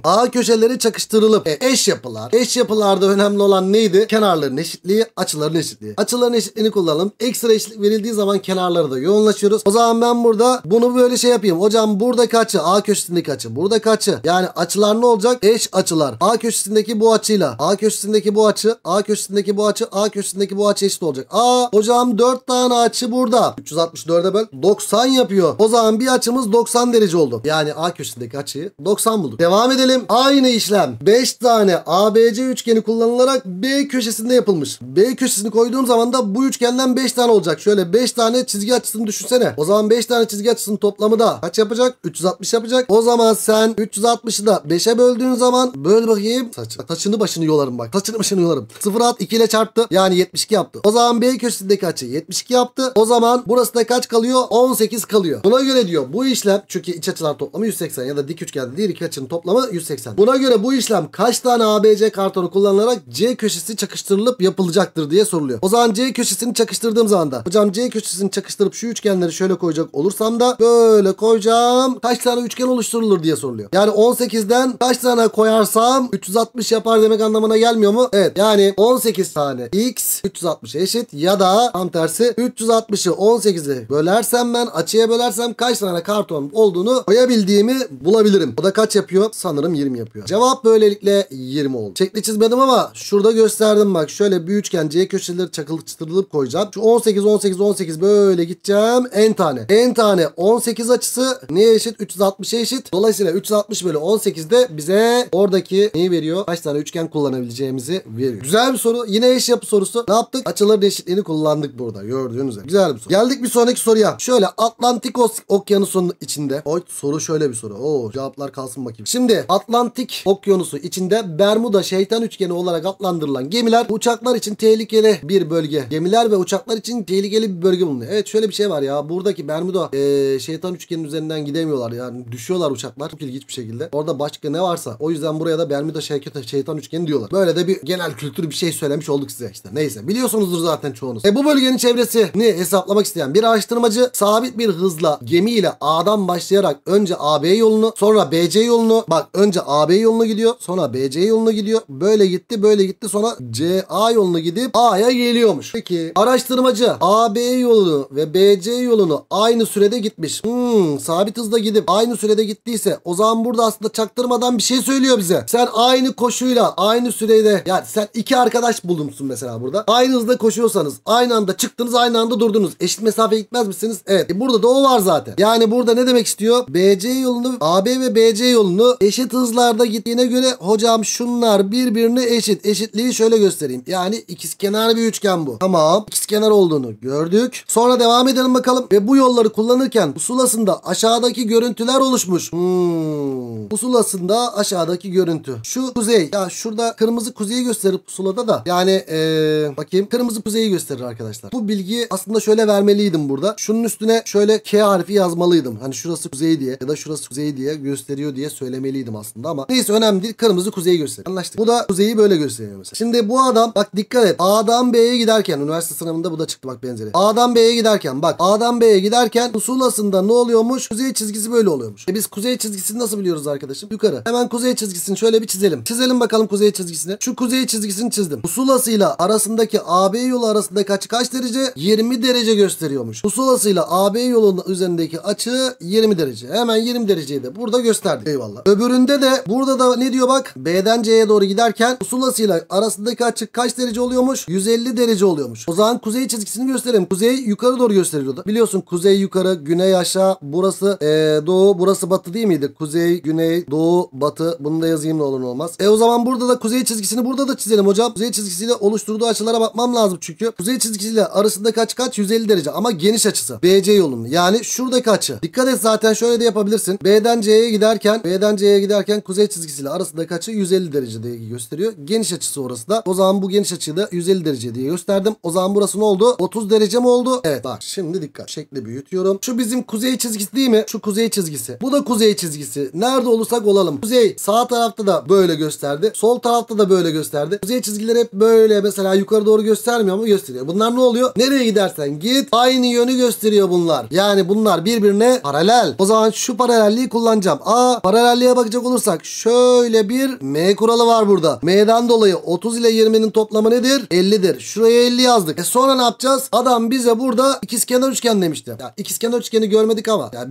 Speaker 1: A köşeleri çakıştırılıp e, eş yapılar. Eş yapılarda önemli olan neydi? Kenarların eşitliği, açıların eşitliği. Açıların eşitliğini kullanalım. Ekstra eşitlik verildiği zaman kenarları da yoğunlaşıyoruz. O zaman ben burada bunu böyle şey yapayım. Hocam burada kaçı? A köşesindeki açı. Burada kaçı? Yani açılar ne olacak? Eş açılar. A köşesindeki bu açıyla. A köşesindeki bu açı. A köşesindeki bu açı. A A köşesindeki bu açı eşit olacak. A hocam 4 tane açı burada. 364'e böl 90 yapıyor. O zaman bir açımız 90 derece oldu. Yani A köşesindeki açıyı 90 bulduk. Devam edelim. Aynı işlem. 5 tane ABC üçgeni kullanılarak B köşesinde yapılmış. B köşesini koyduğum zaman da bu üçgenden 5 tane olacak. Şöyle 5 tane çizgi açısını düşünsene. O zaman 5 tane çizgi açısının toplamı da kaç yapacak? 360 yapacak. O zaman sen 360'ı da 5'e böldüğün zaman böl bakayım. Saç, saçını başını yolarım bak. Saçını başını yolarım. 0 at 2 ile çarptı. Yani 72 yaptı. O zaman B köşesindeki açı 72 yaptı. O zaman burası da kaç kalıyor? 18 kalıyor. Buna göre diyor bu işlem çünkü iç açılar toplamı 180 ya da dik üçgende değil iki açının toplamı 180. Buna göre bu işlem kaç tane ABC kartonu kullanılarak C köşesi çakıştırılıp yapılacaktır diye soruluyor. O zaman C köşesini çakıştırdığım zaman da hocam C köşesini çakıştırıp şu üçgenleri şöyle koyacak olursam da böyle koyacağım. Kaç tane üçgen oluşturulur diye soruluyor. Yani 18'den kaç tane koyarsam 360 yapar demek anlamına gelmiyor mu? Evet. Yani 18 tane. İyi x 360 eşit ya da tam tersi 360'ı 18'e bölersem ben açıya bölersem kaç tane karton olduğunu koyabildiğimi bulabilirim. O da kaç yapıyor? Sanırım 20 yapıyor. Cevap böylelikle 20 oldu. Çekli çizmedim ama şurada gösterdim bak. Şöyle bir üçgen C köşeleri çakılıp çıtırılıp koyacağım. Şu 18 18 18 böyle gideceğim. En tane. En tane 18 açısı neye eşit? 360'a eşit. Dolayısıyla 360 bölü 18 de bize oradaki neyi veriyor? Kaç tane üçgen kullanabileceğimizi veriyor. Güzel bir soru. Yine eş yapısı yapı sorusu ne yaptık? Açıların eşitliğini kullandık burada gördüğünüz gibi Güzel bir soru. Geldik bir sonraki soruya. Şöyle Atlantik okyanusunun içinde. Oy soru şöyle bir soru. Oo cevaplar kalsın bakayım. Şimdi Atlantik okyanusu içinde Bermuda şeytan üçgeni olarak adlandırılan gemiler uçaklar için tehlikeli bir bölge. Gemiler ve uçaklar için tehlikeli bir bölge bulunuyor. Evet şöyle bir şey var ya. Buradaki Bermuda ee, şeytan üçgenin üzerinden gidemiyorlar. Yani düşüyorlar uçaklar. Çok ilginç bir şekilde. Orada başka ne varsa. O yüzden buraya da Bermuda şeytan üçgeni diyorlar. Böyle de bir genel kültür bir şey söylemiş olduk size arkadaşlar. Neyse biliyorsunuzdur zaten çoğunuz. E bu bölgenin çevresini hesaplamak isteyen bir araştırmacı sabit bir hızla gemiyle A'dan başlayarak önce AB yolunu sonra BC yolunu bak önce AB yolunu gidiyor sonra BC yolunu gidiyor. Böyle gitti böyle gitti sonra CA yolunu gidip A'ya geliyormuş. Peki araştırmacı AB yolunu ve BC yolunu aynı sürede gitmiş. Hmm, sabit hızla gidip aynı sürede gittiyse o zaman burada aslında çaktırmadan bir şey söylüyor bize. Sen aynı koşuyla aynı sürede yani sen iki arkadaş bulunsun mesela mesela burada. Aynı hızda koşuyorsanız aynı anda çıktınız aynı anda durdunuz. Eşit mesafe gitmez misiniz? Evet. E burada da o var zaten. Yani burada ne demek istiyor? BC yolunu AB ve BC yolunu eşit hızlarda gittiğine göre hocam şunlar birbirine eşit. Eşitliği şöyle göstereyim. Yani ikizkenar bir üçgen bu. Tamam. İkizkenar olduğunu gördük. Sonra devam edelim bakalım. Ve bu yolları kullanırken pusulasında aşağıdaki görüntüler oluşmuş. Hmm. Pusulasında aşağıdaki görüntü. Şu kuzey. Ya şurada kırmızı kuzeyi gösterip pusulada da yani eee ee, bakayım kırmızı kuzeyi gösterir arkadaşlar. Bu bilgiyi aslında şöyle vermeliydim burada. Şunun üstüne şöyle K harfi yazmalıydım. Hani şurası kuzey diye ya da şurası kuzey diye gösteriyor diye söylemeliydim aslında ama neyse önemli değil. Kırmızı kuzeyi gösterir. Anlaştık. Bu da kuzeyi böyle gösteriyor mesela. Şimdi bu adam bak dikkat et. A'dan B'ye giderken üniversite sınavında bu da çıktı bak benzeri. A'dan B'ye giderken bak A'dan B'ye giderken pusulasında ne oluyormuş? Kuzey çizgisi böyle oluyormuş. E biz kuzey çizgisini nasıl biliyoruz arkadaşım? Yukarı. Hemen kuzey çizgisini şöyle bir çizelim. Çizelim bakalım kuzey çizgisini. Şu kuzey çizgisini çizdim. Pusulasıyla arasındaki AB yolu arasındaki açı kaç derece? 20 derece gösteriyormuş. Pusulasıyla AB yolunun üzerindeki açı 20 derece. Hemen 20 dereceyi de burada gösterdik. Eyvallah. Öbüründe de burada da ne diyor bak? B'den C'ye doğru giderken pusulasıyla arasındaki açı kaç derece oluyormuş? 150 derece oluyormuş. O zaman kuzey çizgisini gösterelim. Kuzey yukarı doğru gösteriyordu. Biliyorsun kuzey yukarı, güney aşağı, burası ee, doğu, burası batı değil miydi? Kuzey, güney, doğu, batı. Bunu da yazayım ne olur ne olmaz. E o zaman burada da kuzey çizgisini burada da çizelim hocam. Kuzey çizgisiyle oluşturulmuş oluşturduğu açılara bakmam lazım çünkü. Kuzey çizgisiyle arasındaki kaç kaç? 150 derece ama geniş açısı. BC yolunun yani şuradaki açı. Dikkat et zaten şöyle de yapabilirsin. B'den C'ye giderken B'den C'ye giderken kuzey çizgisiyle arasındaki kaçı 150 derece diye gösteriyor. Geniş açısı orası da. O zaman bu geniş açıyı da 150 derece diye gösterdim. O zaman burası ne oldu? 30 derece mi oldu? Evet bak şimdi dikkat. Şekli büyütüyorum. Şu bizim kuzey çizgisi değil mi? Şu kuzey çizgisi. Bu da kuzey çizgisi. Nerede olursak olalım. Kuzey sağ tarafta da böyle gösterdi. Sol tarafta da böyle gösterdi. Kuzey çizgileri hep böyle mesela Mesela yukarı doğru göstermiyor ama gösteriyor. Bunlar ne oluyor? Nereye gidersen git aynı yönü gösteriyor bunlar. Yani bunlar birbirine paralel. O zaman şu paralelliği kullanacağım. A paralelliğe bakacak olursak şöyle bir M kuralı var burada. M'den dolayı 30 ile 20'nin toplamı nedir? 50'dir. Şuraya 50 yazdık. E sonra ne yapacağız? Adam bize burada ikizkenar üçgen demişti. Ya ikizkenar üçgeni görmedik ama ya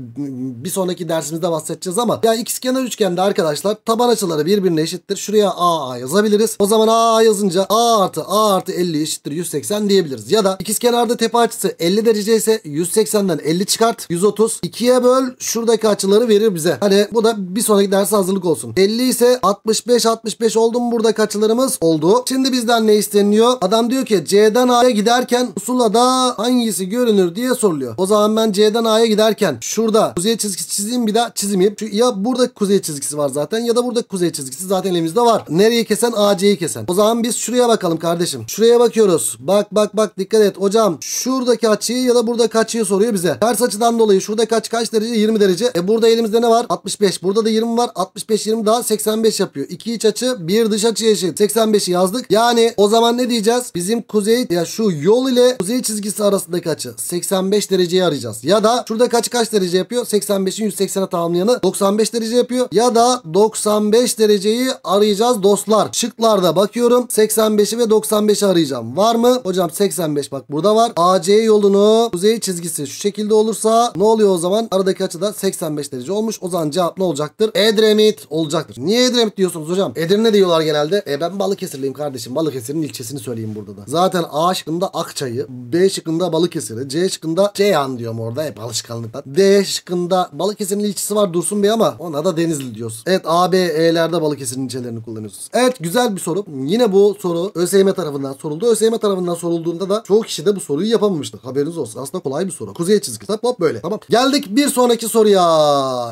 Speaker 1: bir sonraki dersimizde bahsedeceğiz ama ya ikizkenar üçgende arkadaşlar taban açıları birbirine eşittir. Şuraya AA yazabiliriz. O zaman AA yazınca A artı A A artı 50 eşittir 180 diyebiliriz. Ya da ikizkenarda tepe açısı 50 derece ise 180'den 50 çıkart. 130. 2'ye böl şuradaki açıları verir bize. Hani bu da bir sonraki derse hazırlık olsun. 50 ise 65 65 oldu mu buradaki açılarımız? Oldu. Şimdi bizden ne isteniyor? Adam diyor ki C'den A'ya giderken da hangisi görünür diye soruluyor. O zaman ben C'den A'ya giderken şurada kuzey çizgisi çizeyim bir daha çizmeyeyim. Çünkü ya burada kuzey çizgisi var zaten ya da burada kuzey çizgisi zaten elimizde var. Nereye kesen AC'yi kesen. O zaman biz şuraya bakalım kardeşim kardeşim. Şuraya bakıyoruz. Bak bak bak dikkat et. Hocam şuradaki açıyı ya da burada kaçıyı soruyor bize. Ters açıdan dolayı şurada kaç kaç derece? 20 derece. E burada elimizde ne var? 65. Burada da 20 var. 65 20 daha 85 yapıyor. İki iç açı bir dış açı eşit. 85'i yazdık. Yani o zaman ne diyeceğiz? Bizim kuzey ya şu yol ile kuzey çizgisi arasındaki açı 85 dereceyi arayacağız. Ya da şurada kaç kaç derece yapıyor? 85'in 180'e tamamlayanı 95 derece yapıyor. Ya da 95 dereceyi arayacağız dostlar. Şıklarda bakıyorum. 85'i ve 90 85 arayacağım. Var mı? Hocam 85 bak burada var. AC yolunu kuzey çizgisi şu şekilde olursa ne oluyor o zaman? Aradaki açı da 85 derece olmuş. O zaman cevap ne olacaktır? Edremit olacaktır. Niye Edremit diyorsunuz hocam? Edirne diyorlar genelde. E ben Balıkesirliyim kardeşim. Balıkesir'in ilçesini söyleyeyim burada da. Zaten A şıkkında Akçay'ı, B şıkkında Balıkesir'i, C şıkkında Ceyhan diyorum orada hep alışkanlıkta D şıkkında Balıkesir'in ilçesi var Dursun Bey ama ona da Denizli diyoruz. Evet A, B, E'lerde Balıkesir'in ilçelerini kullanıyorsunuz. Evet güzel bir soru. Yine bu soru ÖSYM tarafından tarafından soruldu. ÖSYM tarafından sorulduğunda da çoğu kişi de bu soruyu yapamamıştı. Haberiniz olsun. Aslında kolay bir soru. Kuzeye çizgi. Hop hop böyle. Tamam. Geldik bir sonraki soruya.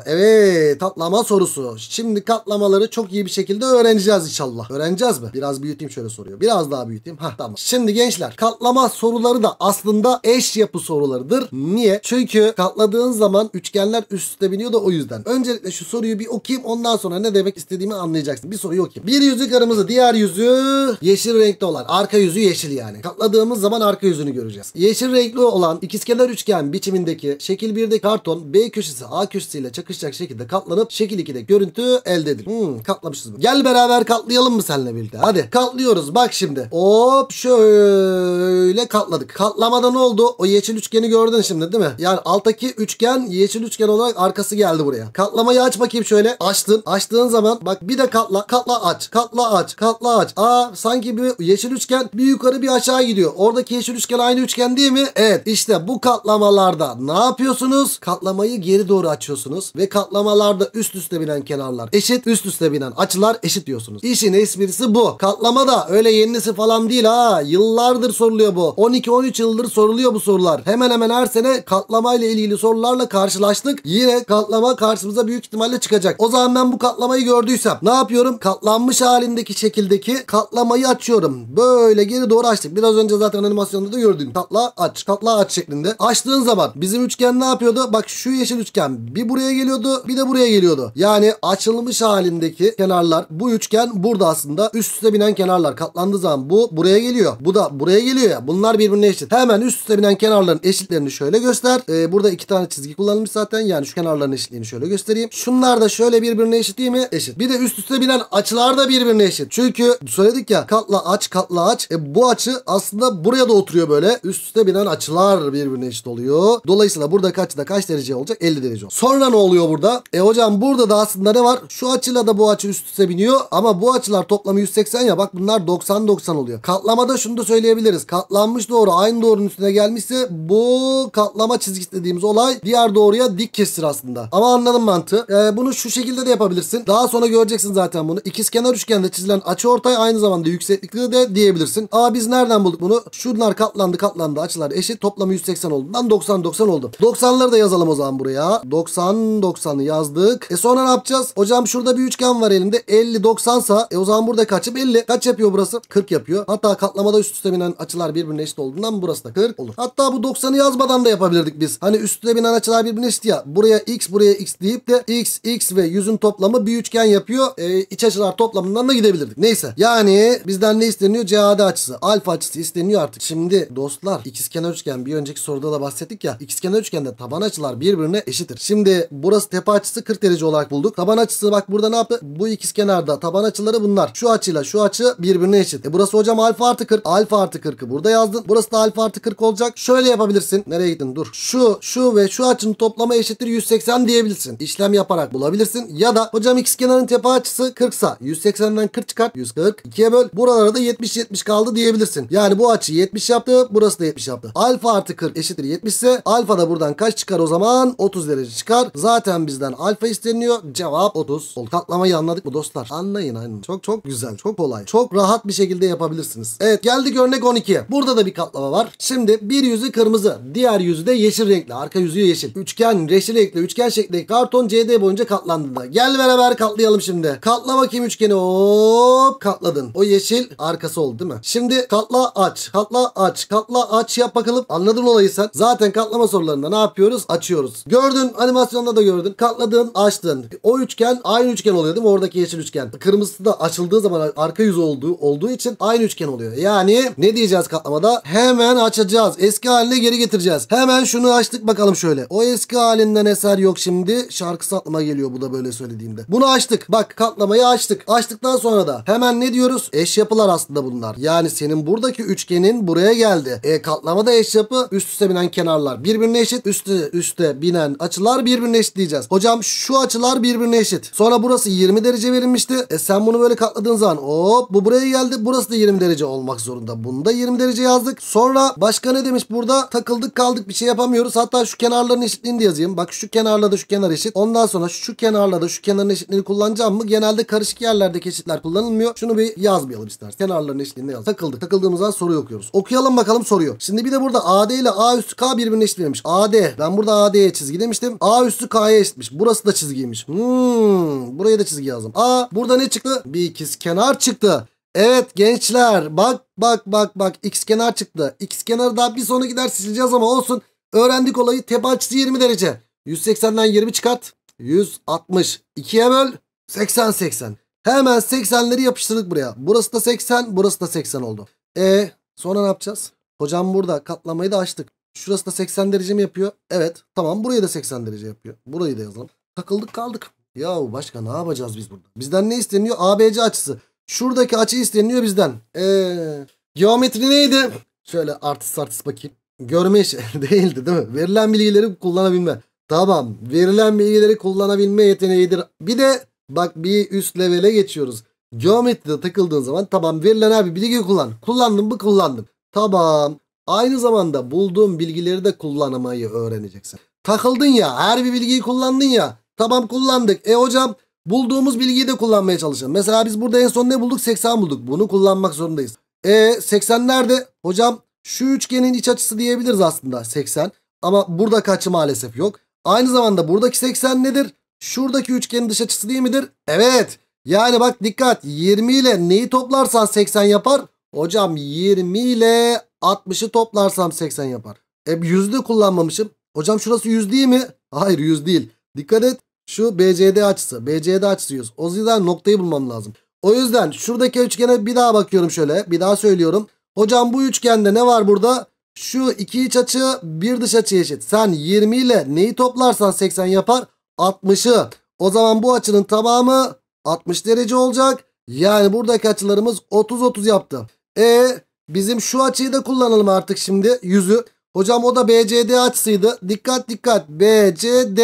Speaker 1: Evet katlama sorusu. Şimdi katlamaları çok iyi bir şekilde öğreneceğiz inşallah. Öğreneceğiz mi? Biraz büyüteyim şöyle soruyor. Biraz daha büyüteyim. Ha tamam. Şimdi gençler katlama soruları da aslında eş yapı sorularıdır. Niye? Çünkü katladığın zaman üçgenler üst üste biniyor da o yüzden. Öncelikle şu soruyu bir okuyayım ondan sonra ne demek istediğimi anlayacaksın. Bir soruyu okuyayım. Bir yüzük kırmızı diğer yüzü yeşil renkte olan var. Arka yüzü yeşil yani. Katladığımız zaman arka yüzünü göreceğiz. Yeşil renkli olan ikizkenar üçgen biçimindeki şekil 1'de karton B köşesi A köşesiyle çakışacak şekilde katlanıp şekil 2'de görüntü elde edilir. Hmm, katlamışız mı? Gel beraber katlayalım mı seninle birlikte? Hadi katlıyoruz. Bak şimdi. Hop şöyle katladık. Katlamada ne oldu? O yeşil üçgeni gördün şimdi değil mi? Yani alttaki üçgen yeşil üçgen olarak arkası geldi buraya. Katlamayı aç bakayım şöyle. Açtın. Açtığın zaman bak bir de katla. Katla aç. Katla aç. Katla aç. Aa sanki bir yeşil üçgen bir yukarı bir aşağı gidiyor. Oradaki eşit üçgen aynı üçgen değil mi? Evet işte bu katlamalarda ne yapıyorsunuz? Katlamayı geri doğru açıyorsunuz ve katlamalarda üst üste binen kenarlar eşit üst üste binen açılar eşit diyorsunuz. İşin esprisi bu. Katlama da öyle yenisi falan değil ha. Yıllardır soruluyor bu. 12-13 yıldır soruluyor bu sorular. Hemen hemen her sene katlama ile ilgili sorularla karşılaştık. Yine katlama karşımıza büyük ihtimalle çıkacak. O zaman ben bu katlamayı gördüysem ne yapıyorum? Katlanmış halindeki şekildeki katlamayı açıyorum. Böyle böyle geri doğru açtık. Biraz önce zaten animasyonda da gördüğün katla aç katla aç şeklinde. Açtığın zaman bizim üçgen ne yapıyordu? Bak şu yeşil üçgen bir buraya geliyordu bir de buraya geliyordu. Yani açılmış halindeki kenarlar bu üçgen burada aslında üst üste binen kenarlar katlandığı zaman bu buraya geliyor. Bu da buraya geliyor ya. Bunlar birbirine eşit. Hemen üst üste binen kenarların eşitlerini şöyle göster. Ee, burada iki tane çizgi kullanılmış zaten. Yani şu kenarların eşitliğini şöyle göstereyim. Şunlar da şöyle birbirine eşit değil mi? Eşit. Bir de üst üste binen açılar da birbirine eşit. Çünkü söyledik ya katla aç katla katlı ağaç. E, bu açı aslında buraya da oturuyor böyle. Üst üste binen açılar birbirine eşit oluyor. Dolayısıyla burada kaç da kaç derece olacak? 50 derece olacak. Sonra ne oluyor burada? E hocam burada da aslında ne var? Şu açıyla da bu açı üst üste biniyor ama bu açılar toplamı 180 ya bak bunlar 90-90 oluyor. Katlamada şunu da söyleyebiliriz. Katlanmış doğru aynı doğrunun üstüne gelmişse bu katlama çizgisi dediğimiz olay diğer doğruya dik kesir aslında. Ama anladım mantığı. E, bunu şu şekilde de yapabilirsin. Daha sonra göreceksin zaten bunu. İkizkenar üçgende çizilen açı ortay aynı zamanda yükseklikte de dik diyebilirsin. Aa biz nereden bulduk bunu? Şunlar katlandı katlandı açılar eşit toplamı 180 olduğundan 90 90 oldu. 90'ları da yazalım o zaman buraya. 90 90'ı yazdık. E sonra ne yapacağız? Hocam şurada bir üçgen var elimde. 50 90 sa e o zaman burada kaçıp 50. Kaç yapıyor burası? 40 yapıyor. Hatta katlamada üst üste binen açılar birbirine eşit olduğundan burası da 40 olur. Hatta bu 90'ı yazmadan da yapabilirdik biz. Hani üst üste binen açılar birbirine eşit ya. Buraya x buraya x deyip de x x ve 100'ün toplamı bir üçgen yapıyor. E, iç açılar toplamından da gidebilirdik. Neyse. Yani bizden ne isteniyor? CAD açısı, alfa açısı isteniyor artık. Şimdi dostlar ikizkenar üçgen bir önceki soruda da bahsettik ya. İkizkenar üçgende taban açılar birbirine eşittir. Şimdi burası tepe açısı 40 derece olarak bulduk. Taban açısı bak burada ne yaptı? Bu ikizkenarda taban açıları bunlar. Şu açıyla şu açı birbirine eşit. E burası hocam alfa artı 40. Alfa artı 40'ı burada yazdın. Burası da alfa artı 40 olacak. Şöyle yapabilirsin. Nereye gittin? Dur. Şu, şu ve şu açının toplama eşittir 180 diyebilirsin. İşlem yaparak bulabilirsin. Ya da hocam ikizkenarın tepe açısı 40 sa 180'den 40 çıkar, 140. 2'ye böl. Buralara da 70 70 kaldı diyebilirsin. Yani bu açı 70 yaptı. Burası da 70 yaptı. Alfa artı 40 eşittir 70 ise alfa da buradan kaç çıkar o zaman? 30 derece çıkar. Zaten bizden alfa isteniyor. Cevap 30. Ol katlamayı anladık mı dostlar? Anlayın hani. Çok çok güzel. Çok kolay. Çok rahat bir şekilde yapabilirsiniz. Evet geldik örnek 12'ye. Burada da bir katlama var. Şimdi bir yüzü kırmızı. Diğer yüzü de yeşil renkli. Arka yüzü yeşil. Üçgen yeşil renkli. Üçgen şekli karton CD boyunca katlandı da. Gel beraber katlayalım şimdi. Katla bakayım üçgeni. Hop katladın. O yeşil arkası oldu değil mi? Şimdi katla aç, katla aç, katla aç yap bakalım. Anladın olayı sen. Zaten katlama sorularında ne yapıyoruz? Açıyoruz. Gördün animasyonda da gördün. Katladın, açtın. O üçgen aynı üçgen oluyor değil mi? Oradaki yeşil üçgen. Kırmızısı da açıldığı zaman arka yüz olduğu olduğu için aynı üçgen oluyor. Yani ne diyeceğiz katlamada? Hemen açacağız. Eski haline geri getireceğiz. Hemen şunu açtık bakalım şöyle. O eski halinden eser yok şimdi. Şarkı aklıma geliyor bu da böyle söylediğimde. Bunu açtık. Bak katlamayı açtık. Açtıktan sonra da hemen ne diyoruz? Eş yapılar aslında bunu bunlar. Yani senin buradaki üçgenin buraya geldi. E katlama da eş yapı üst üste binen kenarlar birbirine eşit. Üstü üste binen açılar birbirine eşit diyeceğiz. Hocam şu açılar birbirine eşit. Sonra burası 20 derece verilmişti. E sen bunu böyle katladığın zaman hop bu buraya geldi. Burası da 20 derece olmak zorunda. Bunu da 20 derece yazdık. Sonra başka ne demiş burada? Takıldık kaldık bir şey yapamıyoruz. Hatta şu kenarların eşitliğini yazayım. Bak şu kenarla da şu kenar eşit. Ondan sonra şu kenarla da şu kenarın eşitliğini kullanacağım mı? Genelde karışık yerlerdeki eşitler kullanılmıyor. Şunu bir yazmayalım istersen. Kenarların birleştiğinde takıldık. Takıldığımızdan soruyu okuyoruz. Okuyalım bakalım soruyu. Şimdi bir de burada AD ile A üstü K birbirini eşitlemiş. AD. Ben burada AD'ye çizgi demiştim. A üstü K'ya eşitmiş. Burası da çizgiymiş. Hmm. Buraya da çizgi yazdım. A. Burada ne çıktı? Bir ikiz kenar çıktı. Evet gençler bak bak bak bak x kenar çıktı. X kenarı daha bir sonraki ders sileceğiz ama olsun. Öğrendik olayı tepe açısı 20 derece. 180'den 20 çıkart. 160. 2'ye böl. 80 80. Hemen 80'leri yapıştırdık buraya. Burası da 80 burası da 80 oldu. E sonra ne yapacağız? Hocam burada katlamayı da açtık. Şurası da 80 derece mi yapıyor? Evet. Tamam burayı da 80 derece yapıyor. Burayı da yazalım. Takıldık kaldık. Yahu başka ne yapacağız biz burada? Bizden ne isteniyor? ABC açısı. Şuradaki açı isteniyor bizden. Eee... Geometri neydi? Şöyle artı artı bakayım. Görme işi değildi değil mi? Verilen bilgileri kullanabilme. Tamam. Verilen bilgileri kullanabilme yeteneğidir. Bir de Bak bir üst levele geçiyoruz. Geometride takıldığın zaman tamam verilen abi bilgi kullan. Kullandım mı kullandım. Tamam. Aynı zamanda bulduğun bilgileri de kullanmayı öğreneceksin. Takıldın ya her bir bilgiyi kullandın ya. Tamam kullandık. E hocam bulduğumuz bilgiyi de kullanmaya çalışalım. Mesela biz burada en son ne bulduk? 80 bulduk. Bunu kullanmak zorundayız. E 80 nerede? Hocam şu üçgenin iç açısı diyebiliriz aslında 80. Ama burada kaçı maalesef yok. Aynı zamanda buradaki 80 nedir? Şuradaki üçgenin dış açısı değil midir? Evet. Yani bak dikkat 20 ile neyi toplarsan 80 yapar. Hocam 20 ile 60'ı toplarsam 80 yapar. E yüzde kullanmamışım. Hocam şurası yüz değil mi? Hayır yüz değil. Dikkat et şu BCD açısı. BCD açısı yüz. O yüzden noktayı bulmam lazım. O yüzden şuradaki üçgene bir daha bakıyorum şöyle. Bir daha söylüyorum. Hocam bu üçgende ne var burada? Şu iki iç açı bir dış açı eşit. Sen 20 ile neyi toplarsan 80 yapar. 60'ı. O zaman bu açının tamamı 60 derece olacak. Yani buradaki açılarımız 30-30 yaptı. E bizim şu açıyı da kullanalım artık şimdi 100'ü. Hocam o da BCD açısıydı. Dikkat dikkat BCD.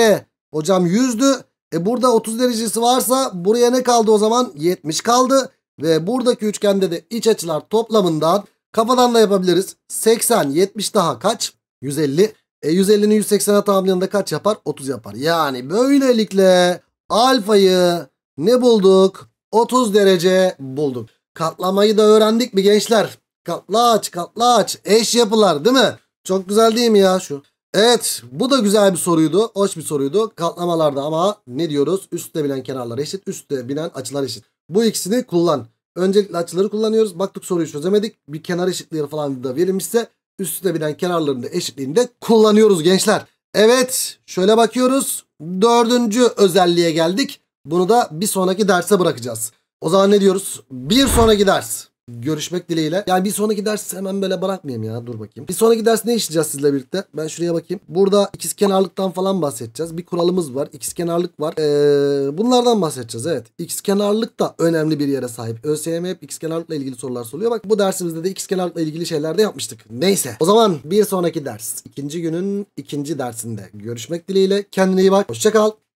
Speaker 1: Hocam 100'dü. E burada 30 derecesi varsa buraya ne kaldı o zaman? 70 kaldı. Ve buradaki üçgende de iç açılar toplamından kafadan da yapabiliriz. 80, 70 daha kaç? 150. E 150'nin 180'e tamamlayında kaç yapar? 30 yapar. Yani böylelikle alfayı ne bulduk? 30 derece bulduk. Katlamayı da öğrendik mi gençler? Katlaç, katlaç, eş yapılar değil mi? Çok güzel değil mi ya şu? Evet bu da güzel bir soruydu. Hoş bir soruydu. Katlamalarda ama ne diyoruz? Üstte bilen kenarlar eşit. Üstte bilen açılar eşit. Bu ikisini kullan. Öncelikle açıları kullanıyoruz. Baktık soruyu çözemedik. Bir kenar eşitliği falan da verilmişse üstüne binen kenarlarında eşitliğinde kullanıyoruz gençler. Evet şöyle bakıyoruz. Dördüncü özelliğe geldik. Bunu da bir sonraki derse bırakacağız. O zaman ne diyoruz? Bir sonraki ders. Görüşmek dileğiyle. Yani bir sonraki ders hemen böyle bırakmayayım ya. Dur bakayım. Bir sonraki ders ne işleyeceğiz sizle birlikte? Ben şuraya bakayım. Burada ikizkenarlıktan falan bahsedeceğiz. Bir kuralımız var. İkizkenarlık var. Ee, bunlardan bahsedeceğiz evet. İkizkenarlık da önemli bir yere sahip. ÖSYM hep ikizkenarlıkla ilgili sorular soruyor. Bak bu dersimizde de ikizkenarlıkla ilgili şeyler de yapmıştık. Neyse. O zaman bir sonraki ders. ikinci günün ikinci dersinde görüşmek dileğiyle. Kendine iyi bak. Hoşçakal.